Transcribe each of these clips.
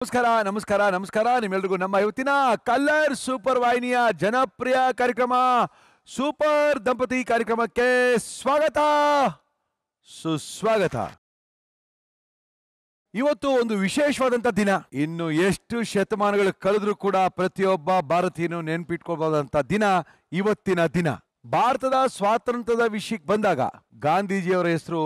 ನಮಸ್ಕಾರ ನಮಸ್ಕಾರ ನಮಸ್ಕಾರ ನಿಮ್ಮೆಲ್ರಿಗೂ ನಮ್ಮ ಇವತ್ತಿನ ಕಲರ್ ಸೂಪರ್ ವಾಹಿನಿಯ ಜನಪ್ರಿಯ ಕಾರ್ಯಕ್ರಮ ಸೂಪರ್ ದಂಪತಿ ಕಾರ್ಯಕ್ರಮಕ್ಕೆ ಸ್ವಾಗತ ಸುಸ್ವಾಗತ ಇವತ್ತು ಒಂದು ವಿಶೇಷವಾದಂತ ದಿನ ಇನ್ನು ಎಷ್ಟು ಶತಮಾನಗಳು ಕಳೆದ್ರೂ ಕೂಡ ಪ್ರತಿಯೊಬ್ಬ ಭಾರತೀಯನು ನೆನ್ಪಿಟ್ಕೊಳ್ಬೋದಂಥ ದಿನ ಇವತ್ತಿನ ದಿನ ಭಾರತದ ಸ್ವಾತಂತ್ರ್ಯದ ವಿಷಯಕ್ಕೆ ಬಂದಾಗ ಗಾಂಧೀಜಿಯವರ ಹೆಸರು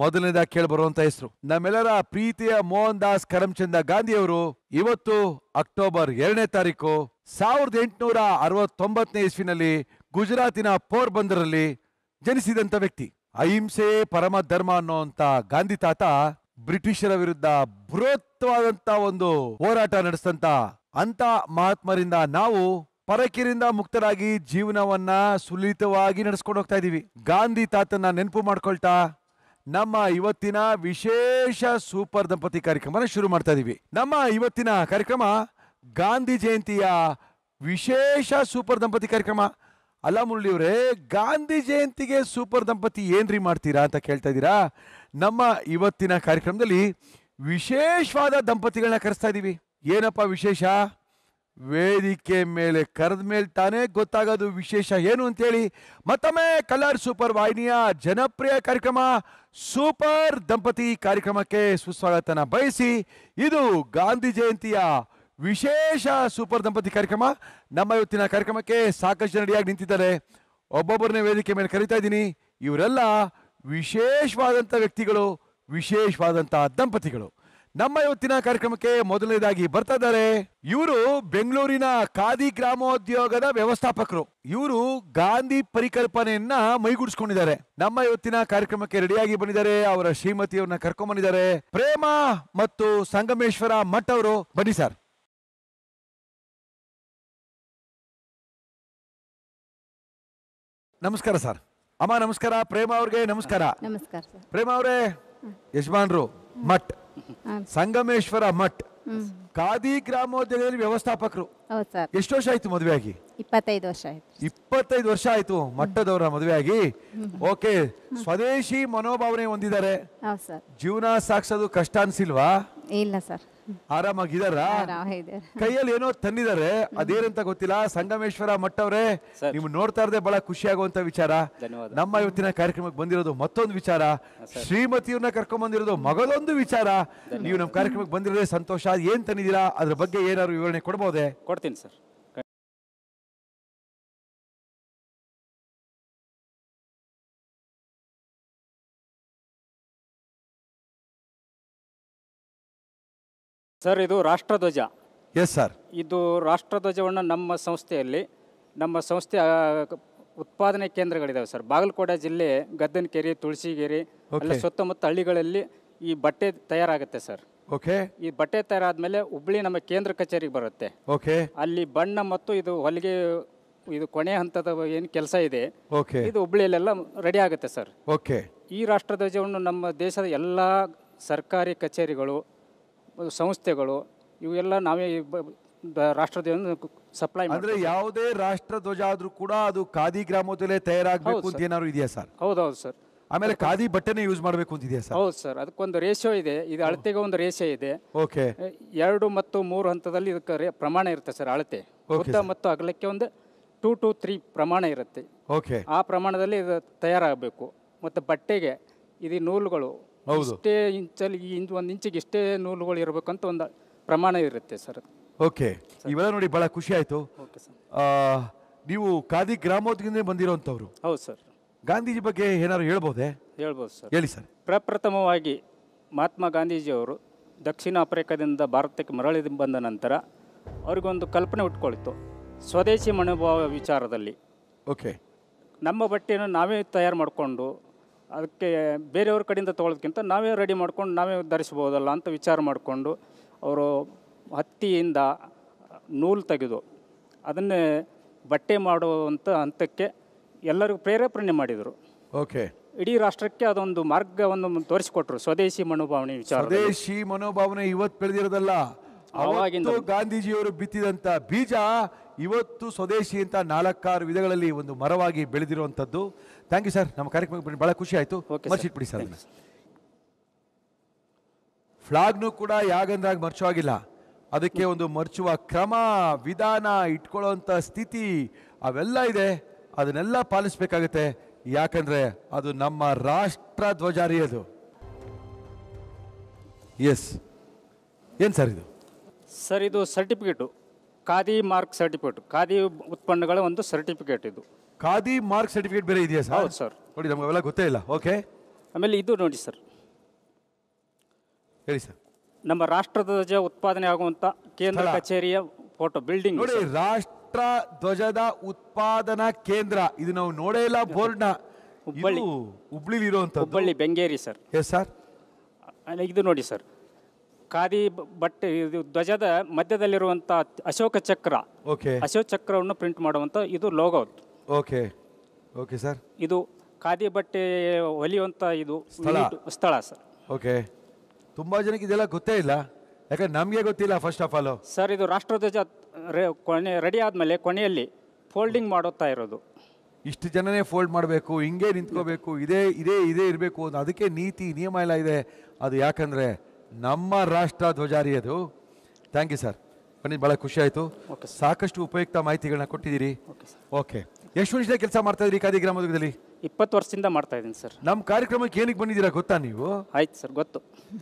ಮೊದಲನೇದಾಗಿ ಕೇಳಬರುವಂತ ಹೆಸರು ನಮ್ಮೆಲ್ಲರ ಪ್ರೀತಿಯ ಮೋಹನ್ ದಾಸ್ ಕರಮ್ಚಂದ ಗಾಂಧಿ ಅವರು ಇವತ್ತು ಅಕ್ಟೋಬರ್ ಎರಡನೇ ತಾರೀಕು ಸಾವಿರದ ಎಂಟುನೂರ ಅರವತ್ತೊಂಬತ್ತನೇ ಇಸ್ವಿನಲ್ಲಿ ಗುಜರಾತಿನ ಪೋರ್ಬಂದರಲ್ಲಿ ಜನಿಸಿದಂತ ವ್ಯಕ್ತಿ ಅಹಿಂಸೆ ಪರಮ ಧರ್ಮ ಅನ್ನುವಂತ ಗಾಂಧಿ ತಾತ ಬ್ರಿಟಿಷರ ವಿರುದ್ಧ ಬೃಹತ್ವಾದಂತ ಒಂದು ಹೋರಾಟ ನಡೆಸಿದಂತ ಅಂತ ಮಹಾತ್ಮರಿಂದ ನಾವು ಪರಕಿರಿಂದ ಮುಕ್ತರಾಗಿ ಜೀವನವನ್ನ ಸುಲಿತವಾಗಿ ನಡೆಸ್ಕೊಂಡು ಹೋಗ್ತಾ ಇದೀವಿ ಗಾಂಧಿ ತಾತನ ನೆನಪು ಮಾಡ್ಕೊಳ್ತಾ ನಮ್ಮ ಇವತ್ತಿನ ವಿಶೇಷ ಸೂಪರ್ ದಂಪತಿ ಕಾರ್ಯಕ್ರಮನ ಶುರು ಮಾಡ್ತಾ ಇದೀವಿ ನಮ್ಮ ಇವತ್ತಿನ ಕಾರ್ಯಕ್ರಮ ಗಾಂಧಿ ಜಯಂತಿಯ ವಿಶೇಷ ಸೂಪರ್ ದಂಪತಿ ಕಾರ್ಯಕ್ರಮ ಅಲ್ಲ ಮುರಳಿಯವರೇ ಗಾಂಧಿ ಜಯಂತಿಗೆ ಸೂಪರ್ ದಂಪತಿ ಏನ್ರಿ ಮಾಡ್ತೀರಾ ಅಂತ ಕೇಳ್ತಾ ಇದ್ದೀರಾ ನಮ್ಮ ಇವತ್ತಿನ ಕಾರ್ಯಕ್ರಮದಲ್ಲಿ ವಿಶೇಷವಾದ ದಂಪತಿಗಳನ್ನ ಕರೆಸ್ತಾ ಇದೀವಿ ಏನಪ್ಪಾ ವಿಶೇಷ ವೇದಿಕೆ ಮೇಲೆ ಕರೆದ ಮೇಲೆ ತಾನೇ ಗೊತ್ತಾಗೋದು ವಿಶೇಷ ಏನು ಅಂತೇಳಿ ಮತ್ತೊಮ್ಮೆ ಕಲರ್ ಸೂಪರ್ ವಾಹಿನಿಯ ಜನಪ್ರಿಯ ಕಾರ್ಯಕ್ರಮ ಸೂಪರ್ ದಂಪತಿ ಕಾರ್ಯಕ್ರಮಕ್ಕೆ ಸುಸ್ವಾಗತನ ಬಯಸಿ ಇದು ಗಾಂಧಿ ಜಯಂತಿಯ ವಿಶೇಷ ಸೂಪರ್ ದಂಪತಿ ಕಾರ್ಯಕ್ರಮ ನಮ್ಮ ಇವತ್ತಿನ ಕಾರ್ಯಕ್ರಮಕ್ಕೆ ಸಾಕಷ್ಟು ಜನಡಿಯಾಗಿ ನಿಂತಿದ್ದಾರೆ ಒಬ್ಬೊಬ್ಬರನ್ನೇ ವೇದಿಕೆ ಮೇಲೆ ಕರಿತಾ ಇದ್ದೀನಿ ಇವರೆಲ್ಲ ವಿಶೇಷವಾದಂಥ ವ್ಯಕ್ತಿಗಳು ವಿಶೇಷವಾದಂಥ ದಂಪತಿಗಳು ನಮ್ಮ ಇವತ್ತಿನ ಕಾರ್ಯಕ್ರಮಕ್ಕೆ ಮೊದಲನೇದಾಗಿ ಬರ್ತಾ ಇದ್ದಾರೆ ಇವರು ಬೆಂಗಳೂರಿನ ಖಾದಿ ಗ್ರಾಮೋದ್ಯೋಗದ ವ್ಯವಸ್ಥಾಪಕರು ಇವರು ಗಾಂಧಿ ಪರಿಕಲ್ಪನೆಯನ್ನ ಮೈಗೂಡಿಸ್ಕೊಂಡಿದ್ದಾರೆ ನಮ್ಮ ಇವತ್ತಿನ ಕಾರ್ಯಕ್ರಮಕ್ಕೆ ರೆಡಿಯಾಗಿ ಬಂದಿದ್ದಾರೆ ಅವರ ಶ್ರೀಮತಿಯವ್ರನ್ನ ಕರ್ಕೊಂಡ್ ಬಂದಿದ್ದಾರೆ ಪ್ರೇಮ ಮತ್ತು ಸಂಗಮೇಶ್ವರ ಮಠ ಅವರು ಬನ್ನಿ ಸರ್ ನಮಸ್ಕಾರ ಸರ್ ಅಮ್ಮ ನಮಸ್ಕಾರ ಪ್ರೇಮ ಅವ್ರಿಗೆ ನಮಸ್ಕಾರ ನಮಸ್ಕಾರ ಪ್ರೇಮ ಅವರೇ ಯಜಮಾನ್ರು ಮಠ ಸಂಗಮೇಶ್ವರ ಮಠ ಖಾದಿ ಗ್ರಾಮೋದ್ಯಮದಲ್ಲಿ ವ್ಯವಸ್ಥಾಪಕರು ಎಷ್ಟು ವರ್ಷ ಆಯ್ತು ಮದುವೆ ಆಗಿ ಇಪ್ಪತ್ತೈದು ವರ್ಷ ಆಯ್ತು ಇಪ್ಪತ್ತೈದು ವರ್ಷ ಆಯ್ತು ಮಟ್ಟದವರ ಮದುವೆ ಆಗಿ ಓಕೆ ಸ್ವದೇಶಿ ಮನೋಭಾವನೆ ಹೊಂದಿದ್ದಾರೆ ಜೀವನ ಸಾಕ್ಸೋದು ಕಷ್ಟ ಅನ್ಸಿಲ್ವಾ ಇಲ್ಲ ಸರ್ ಆರಾಮಾಗಿದಾರ ಕೈಯಲ್ಲಿ ಏನೋ ತಂದಿದ್ದಾರೆ ಅದೇನಂತ ಗೊತ್ತಿಲ್ಲ ಸಂಗಮೇಶ್ವರ ಮಠ ನಿಮ್ ನೋಡ್ತಾ ಇರದೆ ಬಹಳ ಖುಷಿ ಆಗುವಂತ ವಿಚಾರ ನಮ್ಮ ಇವತ್ತಿನ ಕಾರ್ಯಕ್ರಮಕ್ಕೆ ಬಂದಿರೋದು ಮತ್ತೊಂದು ವಿಚಾರ ಶ್ರೀಮತಿಯವ್ರನ್ನ ಕರ್ಕೊಂಡ್ ಬಂದಿರೋದು ಮಗಳೊಂದು ವಿಚಾರ ನೀವು ನಮ್ಮ ಕಾರ್ಯಕ್ರಮಕ್ಕೆ ಬಂದಿರೋದೇ ಸಂತೋಷ ಏನ್ ತಂದಿದ್ದೀರಾ ಅದ್ರ ಬಗ್ಗೆ ಏನಾದ್ರು ವಿವರಣೆ ಕೊಡಬಹುದೇ ಕೊಡ್ತೀನಿ ಸರ್ ಸರ್ ಇದು ರಾಷ್ಟ್ರಧ್ವಜ ಎಸ್ ಸರ್ ಇದು ರಾಷ್ಟ್ರಧ್ವಜವನ್ನು ನಮ್ಮ ಸಂಸ್ಥೆಯಲ್ಲಿ ನಮ್ಮ ಸಂಸ್ಥೆ ಉತ್ಪಾದನೆ ಕೇಂದ್ರಗಳಿದಾವೆ ಸರ್ ಬಾಗಲಕೋಟೆ ಜಿಲ್ಲೆ ಗದ್ದನಕೆರೆ ತುಳಸಿಗೆರೆ ಅಲ್ಲಿ ಸುತ್ತಮುತ್ತ ಹಳ್ಳಿಗಳಲ್ಲಿ ಈ ಬಟ್ಟೆ ತಯಾರಾಗುತ್ತೆ ಸರ್ ಓಕೆ ಈ ಬಟ್ಟೆ ತಯಾರಾದ್ಮೇಲೆ ಹುಬ್ಳಿ ನಮ್ಮ ಕೇಂದ್ರ ಕಚೇರಿಗೆ ಬರುತ್ತೆ ಓಕೆ ಅಲ್ಲಿ ಬಣ್ಣ ಮತ್ತು ಇದು ಹೊಲಿಗೆ ಇದು ಕೊನೆ ಹಂತದ ಏನು ಕೆಲಸ ಇದೆ ಓಕೆ ಇದು ಹುಬ್ಳಿಯಲ್ಲೆಲ್ಲ ರೆಡಿ ಆಗುತ್ತೆ ಸರ್ ಓಕೆ ಈ ರಾಷ್ಟ್ರಧ್ವಜವನ್ನು ನಮ್ಮ ದೇಶದ ಎಲ್ಲ ಸರ್ಕಾರಿ ಕಚೇರಿಗಳು ಸಂಸ್ಥೆಗಳು ಇವೆಲ್ಲ ನಾವೇ ರಾಷ್ಟ್ರಧ್ವಜ ಸಪ್ಲೈ ಅಂದ್ರೆ ಯಾವುದೇ ರಾಷ್ಟ್ರ ಧ್ವಜ ಆದ್ರೂ ಕೂಡ ಅದು ಖಾದಿ ಗ್ರಾಮದಲ್ಲೇ ತಯಾರಾಗಬೇಕು ಅಂತ ಏನಾದ್ರು ಇದೆಯಾ ಸರ್ ಹೌದೌದು ಸರ್ ಆಮೇಲೆ ಖಾದಿ ಬಟ್ಟೆನೇ ಯೂಸ್ ಮಾಡಬೇಕು ಅಂತಿದೆಯಾ ಸರ್ ಹೌದು ಸರ್ ಅದಕ್ಕೊಂದು ರೇಷಿಯೋ ಇದೆ ಇದು ಅಳತೆಗೆ ಒಂದು ರೇಷೆ ಇದೆ ಓಕೆ ಎರಡು ಮತ್ತು ಮೂರು ಹಂತದಲ್ಲಿ ಇದಕ್ಕೆ ಪ್ರಮಾಣ ಇರುತ್ತೆ ಸರ್ ಅಳತೆ ಉದ್ದ ಮತ್ತು ಅಗಲಕ್ಕೆ ಒಂದು ಟೂ ಟು ತ್ರೀ ಪ್ರಮಾಣ ಇರುತ್ತೆ ಓಕೆ ಆ ಪ್ರಮಾಣದಲ್ಲಿ ಇದು ತಯಾರಾಗಬೇಕು ಮತ್ತು ಬಟ್ಟೆಗೆ ಇದು ನೂಲುಗಳು ಹೌದು ಇಷ್ಟೇ ಇಂಚಲ್ಲಿ ಈ ಒಂದು ಇಂಚಿಗೆ ಇಷ್ಟೇ ನೂಲುಗಳು ಇರಬೇಕು ಅಂತ ಒಂದು ಪ್ರಮಾಣ ಇರುತ್ತೆ ಸರ್ ಓಕೆ ಇವೆಲ್ಲ ನೋಡಿ ಬಹಳ ಖುಷಿ ಆಯ್ತು ಓಕೆ ಸರ್ ಆ, ನೀವು ಖಾದಿ ಗ್ರಾಮೋದ್ಯಮದಿಂದ ಬಂದಿರುವಂತವ್ರು ಹೌದು ಸರ್ ಗಾಂಧೀಜಿ ಬಗ್ಗೆ ಏನಾದ್ರು ಹೇಳ್ಬೋದೇ ಹೇಳ್ಬೋದು ಸರ್ ಹೇಳಿ ಸರ್ ಪ್ರಪ್ರಥಮವಾಗಿ ಮಹಾತ್ಮ ಗಾಂಧೀಜಿ ಅವರು ದಕ್ಷಿಣ ಆಫ್ರಿಕಾದಿಂದ ಭಾರತಕ್ಕೆ ಮರಳಿ ಬಂದ ನಂತರ ಅವ್ರಿಗೊಂದು ಕಲ್ಪನೆ ಉಟ್ಕೊಳ್ತು ಸ್ವದೇಶಿ ಮನೋಭಾವ ವಿಚಾರದಲ್ಲಿ ಓಕೆ ನಮ್ಮ ಬಟ್ಟೆಯನ್ನು ನಾವೇ ತಯಾರು ಮಾಡಿಕೊಂಡು ಅದಕ್ಕೆ ಬೇರೆಯವ್ರ ಕಡೆಯಿಂದ ತೊಗೊಳೋದಕ್ಕಿಂತ ನಾವೇ ರೆಡಿ ಮಾಡ್ಕೊಂಡು ನಾವೇ ಧರಿಸ್ಬೋದಲ್ಲ ಅಂತ ವಿಚಾರ ಮಾಡಿಕೊಂಡು ಅವರು ಹತ್ತಿಯಿಂದ ನೂಲು ತೆಗೆದು ಅದನ್ನೇ ಬಟ್ಟೆ ಮಾಡುವಂಥ ಹಂತಕ್ಕೆ ಎಲ್ಲರಿಗೂ ಪ್ರೇರೇಪಣೆ ಮಾಡಿದರು ಓಕೆ ಇಡೀ ರಾಷ್ಟ್ರಕ್ಕೆ ಅದೊಂದು ಮಾರ್ಗವನ್ನು ತೋರಿಸಿಕೊಟ್ರು ಸ್ವದೇಶಿ ಮನೋಭಾವನೆ ವಿಚಾರ ಸ್ವದೇಶಿ ಮನೋಭಾವನೆ ಇವತ್ತು ಬೆಳೆದಿರೋದಲ್ಲ ಅವಾಗಿಂದ ಗಾಂಧೀಜಿಯವರು ಬಿತ್ತಿದಂಥ ಬೀಜ ಇವತ್ತು ಸ್ವದೇಶಿ ಅಂತ ನಾಲ್ಕಾರು ವಿಧಗಳಲ್ಲಿ ಒಂದು ಮರವಾಗಿ ಬೆಳೆದಿರುವಂಥದ್ದು ಥ್ಯಾಂಕ್ ಯು ಸರ್ ನಮ್ಮ ಕಾರ್ಯಕ್ರಮಕ್ಕೆ ಭಾಳ ಖುಷಿ ಆಯಿತು ಬಿಡಿ ಸರ್ ಫ್ಲಾಗ್ನು ಕೂಡ ಯಾಗಂದಾಗ ಮರ್ಚೋ ಆಗಿಲ್ಲ ಅದಕ್ಕೆ ಒಂದು ಮರ್ಚುವ ಕ್ರಮ ವಿಧಾನ ಇಟ್ಕೊಳ್ಳೋಂಥ ಸ್ಥಿತಿ ಅವೆಲ್ಲ ಇದೆ ಅದನ್ನೆಲ್ಲ ಪಾಲಿಸಬೇಕಾಗುತ್ತೆ ಯಾಕಂದರೆ ಅದು ನಮ್ಮ ರಾಷ್ಟ್ರ ಧ್ವಜಾರಿ ಅದು ಎಸ್ ಏನು ಸರ್ ಇದು ಸರ್ ಇದು certificate khadi mark certificate khadi ಉತ್ಪನ್ನಗಳ ಒಂದು ಸರ್ಟಿಫಿಕೇಟ್ ಇದು ಖಾದಿ ಮಾರ್ಕ್ ಸರ್ಟಿಫಿಕೇಟ್ ಬೇರೆ ಇದೆಯಾ ಸರ್ ಹೌದು ಸರ್ ನೋಡಿ ನಮಗೆಲ್ಲ ಗೊತ್ತೇ ಇಲ್ಲ ಓಕೆ ಆಮೇಲೆ ಇದು ನೋಡಿ ಸರ್ ಹೇಳಿ ಸರ್ ನಮ್ಮ ರಾಷ್ಟ್ರದ ಧ್ವಜ ಉತ್ಪಾದನೆ ಆಗುವಂತ ಕೇಂದ್ರ ಕಚೇರಿಯ ಫೋಟೋ ಬಿಲ್ಡಿಂಗ್ ನೋಡಿ ರಾಷ್ಟ್ರ ಧ್ವಜದ ಉತ್ಪಾದನಾ ಕೇಂದ್ರ ಇದು ನಾವು ನೋಡೇ ಇಲ್ಲ ಬೋರ್ಡ್ನ ಹುಬ್ಬಳ್ಳಿ ಹುಬ್ಬಳ್ಳಿ ಇರುವಂತ Hubballi Bengeri sir yes sir ಇದು ನೋಡಿ ಸರ್ ಖಾದಿ ಬಟ್ಟೆ ಇದು ಧ್ವಜದ ಮಧ್ಯದಲ್ಲಿರುವಂಥ ಅಶೋಕ ಚಕ್ರ ಓಕೆ ಅಶೋಕ ಚಕ್ರವನ್ನು ಪ್ರಿಂಟ್ ಮಾಡುವಂತ ಇದು ಲೋಗೋ ಓಕೆ ಓಕೆ ಸರ್ ಇದು ಖಾದಿ ಬಟ್ಟೆ ಹೊಲಿಯುವಂಥ ಇದು ಸ್ಥಳ? ಸ್ಥಳ ಸರ್ ಓಕೆ ತುಂಬ ಜನಕ್ಕೆ ಇದೆಲ್ಲ ಗೊತ್ತೇ ಇಲ್ಲ ಯಾಕಂದ್ರೆ ನಮಗೆ ಗೊತ್ತಿಲ್ಲ ಫಸ್ಟ್ ಆಫ್ ಆಲ್ ಸರ್ ಇದು ರಾಷ್ಟ್ರಧ್ವಜ ಕೊನೆ ರೆಡಿ ಆದಮೇಲೆ ಕೊನೆಯಲ್ಲಿ ಫೋಲ್ಡಿಂಗ್ ಮಾಡುತ್ತಾ ಇರೋದು ಇಷ್ಟು ಜನನೇ ಫೋಲ್ಡ್ ಮಾಡಬೇಕು ಹಿಂಗೆ ನಿಂತ್ಕೋಬೇಕು ಇದೇ ಇದೇ ಇದೇ ಇರಬೇಕು ಅಂತ ಅದಕ್ಕೆ ನೀತಿ ನಿಯಮ ಎಲ್ಲ ಇದೆ ಅದು ಯಾಕಂದರೆ ನಮ್ಮ ರಾಷ್ಟ್ರ ಧ್ವಜಾರಿ ಅದು ಥ್ಯಾಂಕ್ ಯು ಸರ್ ಬನ್ನಿ ಭಾಳ ಖುಷಿ ಆಯಿತು ಸಾಕಷ್ಟು ಉಪಯುಕ್ತ ಮಾಹಿತಿಗಳನ್ನ ಕೊಟ್ಟಿದ್ದೀರಿ ಓಕೆ ಎಷ್ಟು ವರ್ಷದ ಕೆಲಸ ಮಾಡ್ತಾ ಇದ್ರಿ ಖಾದಿ ಗ್ರಾಮದುರ್ಗದಲ್ಲಿ ಇಪ್ಪತ್ತು ವರ್ಷದಿಂದ ಮಾಡ್ತಾ ಇದ್ದೀನಿ ಸರ್ ನಮ್ಮ ಕಾರ್ಯಕ್ರಮಕ್ಕೆ ಏನಕ್ಕೆ ಬಂದಿದ್ದೀರಾ ಗೊತ್ತಾ ನೀವು ಆಯ್ತು ಸರ್ ಗೊತ್ತು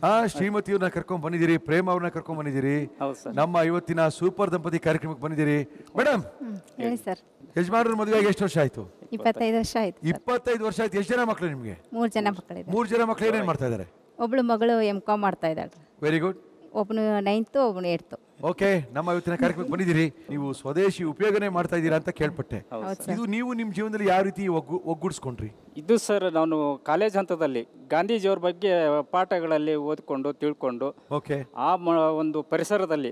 ಆ ಶ್ರೀಮತಿಯವ್ರನ್ನ ಕರ್ಕೊಂಡು ಬಂದಿದ್ದೀರಿ ಪ್ರೇಮ ಅವ್ರನ್ನ ಕರ್ಕೊಂಡು ಬಂದಿದ್ದೀರಿ ಹೌದು ನಮ್ಮ ಇವತ್ತಿನ ಸೂಪರ್ ದಂಪತಿ ಕಾರ್ಯಕ್ರಮಕ್ಕೆ ಬಂದಿದ್ದೀರಿ ಮೇಡಮ್ ಹೇಳಿ ಸರ್ ಯಜಮಾನರ ಮದುವೆಗೆ ಎಷ್ಟು ವರ್ಷ ಆಯ್ತು ಇಪ್ಪತ್ತೈದು ವರ್ಷ ಆಯ್ತು ಇಪ್ಪತ್ತೈದು ವರ್ಷ ಆಯ್ತು ಎಷ್ಟು ಜನ ಮಕ್ಕಳು ನಿಮಗೆ ಮೂರು ಜನ ಮಕ್ಕಳಿದೆ ಮೂರು ಜನ ಮಕ್ಕಳು ಏನೇನು ಮಾಡ್ತಾ ಇದ್ದಾರೆ ಒಬ್ಳು ಮಗಳು ಎಂ ಕಾಮ್ ಮಾಡ್ತಾ ಇದ್ದಾಳೆ ವೆರಿ ಗುಡ್ ಒಬ್ಬನು ನೈನ್ತು ಒಬ್ಬನು ಏಟ್ತು ಓಕೆ ನಮ್ಮ ಇವತ್ತಿನ ಕಾರ್ಯಕ್ರಮಕ್ಕೆ ಬಂದಿದ್ದೀರಿ ನೀವು ಸ್ವದೇಶಿ ಉಪಯೋಗನೆ ಮಾಡ್ತಾ ಇದ್ದೀರಾ ಅಂತ ಕೇಳ್ಪಟ್ಟೆ ಇದು ನೀವು ನಿಮ್ಮ ಜೀವನದಲ್ಲಿ ಯಾವ ರೀತಿ ಒಗ್ಗು- ಒಗ್ಗೂಡಿಸ್ಕೊಂಡ್ರಿ ಇದು ಸರ್ ನಾನು ಕಾಲೇಜ್ ಹಂತದಲ್ಲಿ ಗಾಂಧೀಜಿಯವ್ರ ಬಗ್ಗೆ ಪಾಠಗಳಲ್ಲಿ ಓದ್ಕೊಂಡು ತಿಳ್ಕೊಂಡು ಓಕೆ ಆ ಒಂದು ಪರಿಸರದಲ್ಲಿ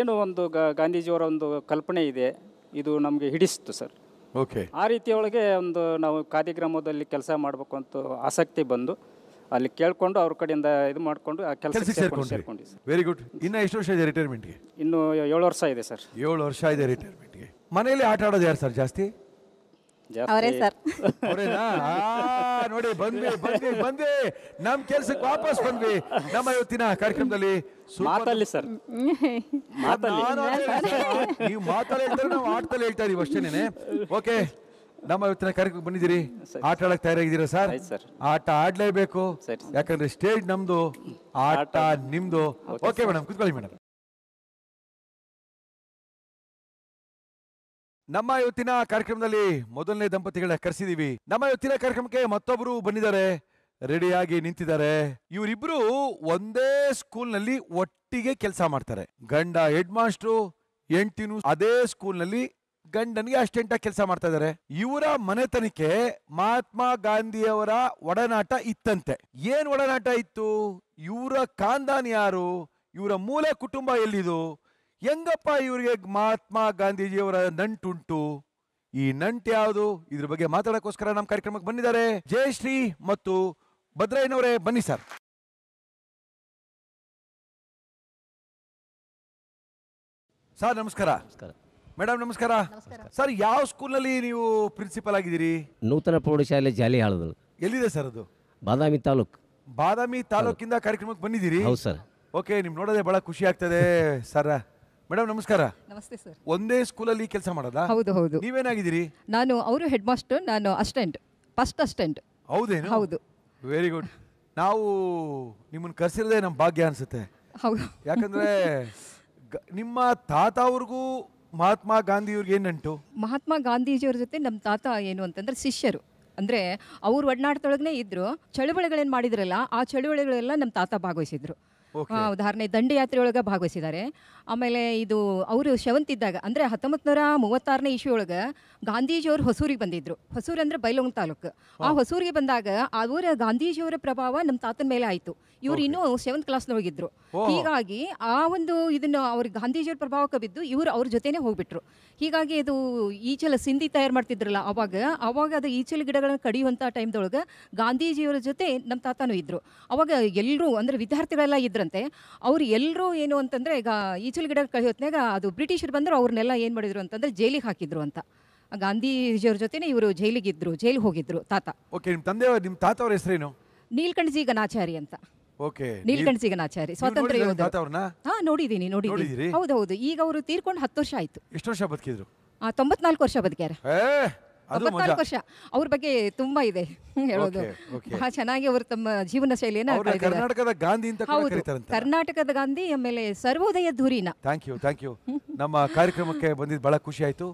ಏನು ಒಂದು ಗಾ- ಗಾಂಧೀಜಿಯವರ ಒಂದು ಕಲ್ಪನೆ ಇದೆ ಇದು ನಮಗೆ ಹಿಡಿಸ್ತು ಸರ್ ಓಕೆ ಆ ರೀತಿಯೊಳಗೆ ಒಂದು ನಾವು ಖಾದಿ ಕೆಲಸ ಮಾಡಬೇಕು ಅಂತ ಆಸಕ್ತಿ ಬಂದು ಅಲ್ಲಿ ಕೇಳಿಕೊಂಡು ಅವ್ರ ಕಡೆಯಿಂದ ಇದು ಮಾಡಿಕೊಂಡು ಆ ಕೆಲಸ ಕೆಲಸಕ್ಕೆ ಸೇರ್ಕೊಂಡಿ ಸರ್ ವೆರಿ ಗುಡ್ ಇನ್ನ ಎಷ್ಟು ವರ್ಷ ಇದೆ ರಿಟೈರ್ಮೆಂಟ್ಗೆ ಇನ್ನು ಏಳು ವರ್ಷ ಇದೆ ಸರ್ ಏಳು ವರ್ಷ ಇದೆ ರಿಟೈರ್ಮೆಂಟ್ಗೆ ಮನೆಯಲ್ಲಿ ಆಟ ಆಡೋದು ಯಾರು ಸರ್ ಜಾಸ್ತಿ ಅವರೇ ಸರ್ ನೋಡಿ ಬಂದ್ವಿ ಬಂದ್ವಿ ಬಂದ್ವಿ ನಮ್ ಕೆಲ್ಸಕ್ಕೆ ವಾಪಸ್ ಬಂದ್ವಿ ನಮ್ಮ ಇವತ್ತಿನ ಕಾರ್ಯಕ್ರಮದಲ್ಲಿ ಸೂಪರ್- ಮಾತಲ್ಲಿ ಸರ್ ಮಾತಲ್ಲಿ ನೀವು ಮಾತಲ್ಲೇ ಹೇಳ್ತಾರೆ ನಾವು ಆಟದಲ್ಲಿ ಹೇಳ್ತಾ ಇದೀವಿ ಅಷ್ಟೇನೆ ಓಕೆ ನಮ್ಮ ಇವತ್ತಿನ ಕಾರ್ಯಕ್ರಮಕ್ಕೆ ಬಂದಿದ್ದೀರಿ ಆಟ ಆಡಕ್ಕೆ ತಯಾರಾಗಿದ್ದೀರಾ ಸರ್ ಆಟ ಆಡ್ಲೇಬೇಕು ಯಾಕಂದ್ರೆ ಸ್ಟೇಜ್ ನಮ್ದು ಆಟ ನಿಮ್ದು ಓಕೆ ಮೇಡಮ್ ಕುತ್ಕೊಳ್ಳಿ ಮೇಡಮ್ ನಮ್ಮ ಇವತ್ತಿನ ಕಾರ್ಯಕ್ರಮದಲ್ಲಿ ಮೊದಲನೇ ದಂಪತಿಗಳ ಕರೆಸಿದೀವಿ ನಮ್ಮ ಇವತ್ತಿನ ಕಾರ್ಯಕ್ರಮಕ್ಕೆ ಮತ್ತೊಬ್ರು ಬಂದಿದ್ದಾರೆ ರೆಡಿಯಾಗಿ ನಿಂತಿದ್ದಾರೆ ಇವರಿಬ್ರು ಒಂದೇ ಸ್ಕೂಲ್ ನಲ್ಲಿ ಒಟ್ಟಿಗೆ ಕೆಲಸ ಮಾಡ್ತಾರೆ ಗಂಡ ಹೆಡ್ ಮಾಸ್ಟ್ರು ಎಂಟಿನೂ ಅದೇ ಸ್ಕೂಲ್ ನಲ್ಲಿ ಗಂಡನಿಗೆ ಅಷ್ಟೆಂಟ ಕೆಲಸ ಮಾಡ್ತಾ ಇದ್ದಾರೆ ಇವರ ಮನೆತನಕ್ಕೆ ಮಹಾತ್ಮ ಗಾಂಧಿಯವರ ಒಡನಾಟ ಇತ್ತಂತೆ ಏನ್ ಒಡನಾಟ ಇತ್ತು ಇವರ ಕಾಂದಾನ್ ಯಾರು ಇವರ ಮೂಲ ಕುಟುಂಬ ಎಲ್ಲಿದು ಹೆಂಗಪ್ಪ ಇವರಿಗೆ ಮಹಾತ್ಮ ಗಾಂಧೀಜಿಯವರ ನಂಟುಂಟು ಈ ನಂಟು ಯಾವುದು ಇದ್ರ ಬಗ್ಗೆ ಮಾತಾಡೋಕ್ಕೋಸ್ಕರ ನಮ್ಮ ಕಾರ್ಯಕ್ರಮಕ್ಕೆ ಬಂದಿದ್ದಾರೆ ಜಯಶ್ರೀ ಮತ್ತು ಭದ್ರಯ್ಯನವರೇ ಬನ್ನಿ ಸರ್ ಸರ್ ನಮಸ್ಕಾರ ನಮಸ್ಕಾರ ಮೇಡಮ್ ನಮಸ್ಕಾರ ಸರ್ ಯಾವ ಸ್ಕೂಲ್ನಲ್ಲಿ ನೀವು ಪ್ರಿನ್ಸಿಪಲ್ ಆಗಿದ್ದೀರಿ ನೂತನ ಪ್ರೌಢಶಾಲೆ ಜಾಲಿ ಹಾಳದು ಎಲ್ಲಿದೆ ಸರ್ ಅದು ಬಾದಾಮಿ ತಾಲೂಕು ಬಾದಾಮಿ ತಾಲೂಕಿಂದ ಕಾರ್ಯಕ್ರಮಕ್ಕೆ ಬಂದಿದ್ದೀರಿ ಹೌದು ಸರ್ ಓಕೆ ನಿಮ್ ನೋಡೋದೇ ಬಹಳ ಖುಷಿ ಆಗ್ತದೆ ಸರ್ ಮೇಡಮ್ ನಮಸ್ಕಾರ ನಮಸ್ತೆ ಸರ್ ಒಂದೇ ಸ್ಕೂಲಲ್ಲಿ ಕೆಲಸ ಮಾಡೋದಾ ಹೌದು ಹೌದು ನೀವೇನಾಗಿದ್ದೀರಿ ನಾನು ಅವರು ಹೆಡ್ ಮಾಸ್ಟರ್ ನಾನು ಅಸ್ಟೆಂಟ್ ಫಸ್ಟ್ ಅಸ್ಟೆಂಟ್ ಹೌದೇನು ಹೌದು ವೆರಿ ಗುಡ್ ನಾವು ನಿಮ್ಮನ್ನು ಕರೆಸಿರೋದೇ ನಮ್ಮ ಭಾಗ್ಯ ಅನಿಸುತ್ತೆ ಹೌದು ಯಾಕಂದ್ರೆ ನಿಮ್ಮ ತಾತ ಅವ್ರಿಗೂ ಮಹಾತ್ಮ ಗಾಂಧಿಯವ್ರಿಗೆ ಏನಂಟು ಮಹಾತ್ಮ ಗಾಂಧೀಜಿಯವ್ರ ಜೊತೆ ನಮ್ಮ ತಾತ ಏನು ಅಂತಂದ್ರೆ ಶಿಷ್ಯರು ಅಂದ್ರೆ ಅವ್ರು ಒಡನಾಟದೊಳಗನೆ ಇದ್ರು ಚಳುವಳಿಗಳೇನು ಮಾಡಿದ್ರಲ್ಲ ಆ ಚಳುವಳಿಗಳೆಲ್ಲ ನಮ್ಮ ತಾತ ಭಾಗವಹಿಸಿದ್ರು ಉದಾಹರಣೆ ದಂಡಯಾತ್ರೆ ಒಳಗ ಭಾಗವಹಿಸಿದ್ದಾರೆ ಆಮೇಲೆ ಇದು ಅವರು ಶವಂತಿದ್ದಾಗ ಅಂದರೆ ಹತ್ತೊಂಬತ್ತು ನೂರ ಮೂವತ್ತಾರನೇ ಇಶ್ಯೂ ಒಳಗೆ ಗಾಂಧೀಜಿಯವರು ಹೊಸೂರಿಗೆ ಬಂದಿದ್ದರು ಹೊಸೂರು ಅಂದರೆ ಬೈಲೊಂಗ್ ತಾಲೂಕು ಆ ಹೊಸೂರಿಗೆ ಬಂದಾಗ ಅವರ ಗಾಂಧೀಜಿಯವರ ಪ್ರಭಾವ ನಮ್ಮ ತಾತನ ಮೇಲೆ ಆಯಿತು ಇವರು ಇನ್ನೂ ಸೆವೆಂತ್ ಕ್ಲಾಸ್ನ ಹೋಗಿದ್ದರು ಹೀಗಾಗಿ ಆ ಒಂದು ಇದನ್ನು ಅವ್ರ ಗಾಂಧೀಜಿಯವ್ರ ಪ್ರಭಾವಕ್ಕೆ ಬಿದ್ದು ಇವರು ಅವ್ರ ಜೊತೆನೇ ಹೋಗ್ಬಿಟ್ರು ಹೀಗಾಗಿ ಇದು ಈಚಲ ಸಿಂಧಿ ತಯಾರು ಮಾಡ್ತಿದ್ರಲ್ಲ ಅವಾಗ ಅವಾಗ ಅದು ಈಚಲ ಗಿಡಗಳನ್ನು ಕಡಿಯುವಂಥ ಟೈಮ್ದೊಳಗೆ ಗಾಂಧೀಜಿಯವರ ಜೊತೆ ನಮ್ಮ ತಾತನೂ ಇದ್ದರು ಅವಾಗ ಎಲ್ಲರೂ ಅಂದರೆ ವಿದ್ಯಾರ್ಥಿಗಳೆಲ್ಲ ಇದ್ರಂತೆ ಅವರು ಎಲ್ಲರೂ ಏನು ಅಂತಂದರೆ ಈಗ ಈಚಲು ಗಿಡ ಕಳಿ ಅದು ಬ್ರಿಟಿಷರು ಬಂದರು ಅವ್ರನ್ನೆಲ್ಲ ಏನು ಮಾಡಿದ್ರು ಅಂತಂದರೆ ಜೈಲಿಗೆ ಹಾಕಿದ್ರು ಅಂತ ಗಾಂಧೀಜಿಯವ್ರ ಜೊತೆನೇ ಇವರು ಜೈಲಿಗೆ ಇದ್ರು ಜೈಲಿಗೆ ಹೋಗಿದ್ರು ತಾತ ಓಕೆ ನಿಮ್ಮ ತಂದೆ ನಿಮ್ಮ ತಾತ ಅವ್ರ ಹೆಸರೇನು ನೀಲ್ಕಂಠ ಸಿಗನಾಚಾರಿ ಅಂತ ಓಕೆ ನೀಲ್ಕಂಠ ಸ್ವಾತಂತ್ರ್ಯ ಹಾ ನೋಡಿದ್ದೀನಿ ನೋಡಿದ್ದೀನಿ ಹೌದೌದು ಈಗ ಅವರು ತೀರ್ಕೊಂಡು ಹತ್ತು ವರ್ಷ ಆಯ್ತು ಎಷ್ಟು ವರ್ಷ ಬದುಕಿದ್ರು ತೊಂಬತ್ನಾಲ್ಕು ವರ್ಷ ಬದುಕ್ಯಾರ ವರ್ಷ ಅವ್ರ ಬಗ್ಗೆ ತುಂಬಾ ಇದೆ ಹೇಳೋದು ಬಹಳ ಚೆನ್ನಾಗಿ ಅವರು ತಮ್ಮ ಜೀವನ ಶೈಲಿಯನ್ನ ಕರ್ನಾಟಕದ ಗಾಂಧಿ ಅಂತ ಕರ್ನಾಟಕದ ಗಾಂಧಿ ಆಮೇಲೆ ಸರ್ವೋದಯ ಧೂರಿನ ಥ್ಯಾಂಕ್ ಯು ಥ್ಯಾಂಕ್ ಯು ನಮ್ಮ ಕಾರ್ಯಕ್ರಮಕ್ಕೆ ಬಂದಿದ್ದು ಬಹಳ ಖುಷಿ ಆಯ್ತು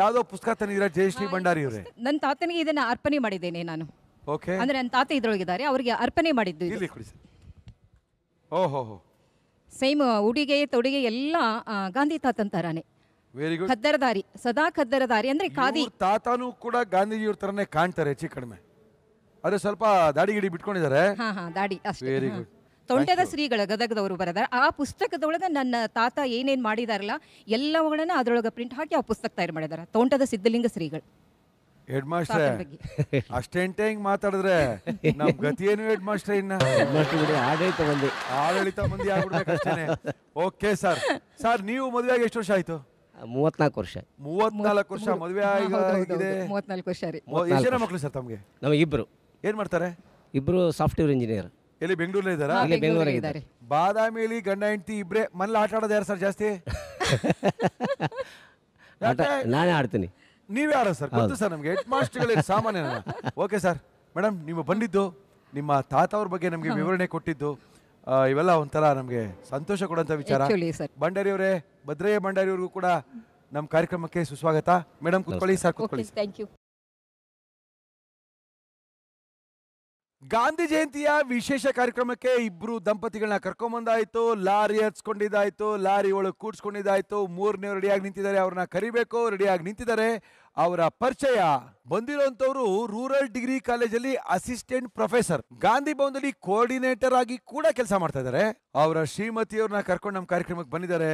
ಯಾವುದೋ ಪುಸ್ತಕ ತಂದಿದ್ದೀರಾ ಜಯಶ್ರೀ ಭಂಡಾರಿ ಅವರೇ ನನ್ನ ತಾತನಿಗೆ ಇದನ್ನ ಅರ್ಪಣೆ ಮಾಡಿದ್ದೇನೆ ನಾನು ಓಕೆ ಅಂದ್ರೆ ನನ್ನ ತಾತ ಇದ್ರೊಳಗಿದ್ದಾರೆ ಅವರಿಗೆ ಅರ್ಪಣೆ ಮಾಡಿದ್ದು ಇಲ್ಲಿ ಕೊಡಿ ಓಹೋ ಸೇಮ್ ಉಡುಗೆ ತೊಡುಗೆ ಎಲ್ಲ ಗಾಂಧಿ ತಾತಂತಾರಾನೆ ವೆರಿ ಖದ್ದರ ದಾರಿ ಸದಾ ಖದ್ದರ ದಾರಿ ಅಂದ್ರೆ ಖಾದಿ ತಾತನೂ ತಾತಾನು ಕೂಡ ಗಾಂಧೀಜಿಯವ್ರ ತರನೇ ಕಾಣ್ತಾರೆ ಹೆಚ್ಚು ಕಡಿಮೆ ಅದೇ ಸ್ವಲ್ಪ ದಾಡಿ ಗಿಡಿ ಬಿಟ್ಕೊಂಡಿದ್ದಾರೆ ದಾಡಿ ಅಷ್ಟೇ Very ಹಾ. ತೋಂಟದ ಶ್ರೀಗಳ ಗದಗದವರು ಬರೆದಾರೆ ಆ ಪುಸ್ತಕದೊಳಗೆ ನನ್ನ ತಾತ ಏನೇನ್ ಮಾಡಿದಾರಲ್ಲ ಎಲ್ಲವುಗಳನ್ನ ಅದ್ರೊಳಗೆ ಪ್ರಿಂಟ್ ಹಾಕಿ ಆ ಪುಸ್ತಕ ತಯಾರು ಮಾಡಿದಾರೆ ತೋಂಟದ ಸಿದ್ಧಲಿಂಗ ಶ್ರೀಗಳು ಹೆಡ್ ಮಾಸ್ಟರ್ ತಾತನ್ ಬಗ್ಗೆ. ಅಷ್ಟೆಂಟೆ ಹಿಂಗ್ ಮಾತಾಡಿದ್ರೆ ನಮ್ ಗತಿಯೇನು ಹೆಡ್ ಮಾಸ್ಟರ್ ಇನ್ನ ಆಡಳಿತ ಮಂದಿ ಆಡಳಿತ ಮಂದಿ ಆಗ್ಬಿಡ್ಬೇಕಷ್ಟೇನೆ ಓಕೆ ಸರ್ ಸರ್ ನೀವು ಮದುವೆಯಾಗಿ ಎಷ್ಟು ವರ್ಷ ಆಯ್ತು ಮೂವತ್ನಾಲ್ಕು ವರ್ಷ ಮೂವತ್ನಾಲ್ಕು ವರ್ಷ ಮದುವೆ ಆಗಿದೆ ಮೂವತ್ನಾಲ್ಕು ವರ್ಷ ರೀ ಎಷ್ಟು ಮಕ್ಕಳು ಸರ್ ತಮಗೆ ನಮಗಿಬ್ರು ಏನು ಮಾಡ್ತಾರೆ ಇಬ್ಬರು ಸಾಫ್ಟ್ವೇರ್ ಇಂಜಿನಿಯರ್ ಎಲ್ಲಿ ಬೆಂಗಳೂರಲ್ಲಿ ಇದ್ದಾರಾ ಇಲ್ಲಿ ಬೆಂಗಳೂರಲ್ಲಿ ಇದ್ದಾರೆ ಬಾದಾಮಿಲಿ ಗಂಡ ಹೆಂಡತಿ ಇಬ್ಬರೇ ಮನೇಲಿ ಆಟ ಆಡೋದು ಯಾರು ಸರ್ ಜಾಸ್ತಿ ನಾನೇ ಆಡ್ತೀನಿ ನೀವೇ ಆಡೋ ಸರ್ ಗೊತ್ತು ಸರ್ ನಮಗೆ ಹೆಡ್ ಮಾಸ್ಟರ್ಗಳೇ ಸಾಮಾನ್ಯ ಓಕೆ ಸರ್ ಮೇಡಮ್ ನೀವು ಬಂದಿದ್ದು ನಿಮ್ಮ ತಾತ ಅವ್ರ ಬಗ್ಗೆ ನಮಗೆ ವಿವರಣೆ ಕೊಟ್ಟಿದ್ದು ಇವೆಲ್ಲ ಒಂಥರ ನಮಗೆ ಸಂತೋಷ ಕೊಡುವಂಥ ವಿಚಾರ ಭಂಡಾರಿ ಅವರೇ ಭದ್ರಯ್ಯ ಅವ್ರಿಗೂ ಕೂಡ ನಮ್ಮ ಕಾರ್ಯಕ್ರಮಕ್ಕೆ ಸುಸ್ವಾಗತ ಮೇಡಮ್ ಕುತ್ಕೊಳ್ಳಿ ಸರ್ ಕುತ್ಕೊಳ್ಳಿ ಥ್ಯಾಂಕ್ ಯು ಗಾಂಧಿ ಜಯಂತಿಯ ವಿಶೇಷ ಕಾರ್ಯಕ್ರಮಕ್ಕೆ ಇಬ್ರು ದಂಪತಿಗಳನ್ನ ಕರ್ಕೊಂಬಂದಾಯ್ತು ಲಾರಿ ಹಚ್ಕೊಂಡಿದ್ದಾಯ್ತು ಲಾರಿ ಒಳಗೆ ಕೂಡ್ಸ್ಕೊಂಡಿದ್ದಾಯ್ತು ಮೂರನೇ ರೆಡಿಯಾಗಿ ನಿಂತಿದ್ದಾರೆ ಅವ್ರನ್ನ ಕರಿಬೇಕು ರೆಡಿಯಾಗಿ ನಿಂತಿದ್ದಾರೆ ಅವರ ಪರಿಚಯ ಬಂದಿರುವಂತವರು ರೂರಲ್ ಡಿಗ್ರಿ ಕಾಲೇಜಲ್ಲಿ ಅಸಿಸ್ಟೆಂಟ್ ಪ್ರೊಫೆಸರ್ ಗಾಂಧಿ ಭವನದಲ್ಲಿ ಕೋಆರ್ಡಿನೇಟರ್ ಆಗಿ ಕೂಡ ಕೆಲಸ ಮಾಡ್ತಾ ಇದ್ದಾರೆ ಅವರ ಶ್ರೀಮತಿಯವ್ರನ್ನ ಕರ್ಕೊಂಡು ನಮ್ಮ ಕಾರ್ಯಕ್ರಮಕ್ಕೆ ಬಂದಿದ್ದಾರೆ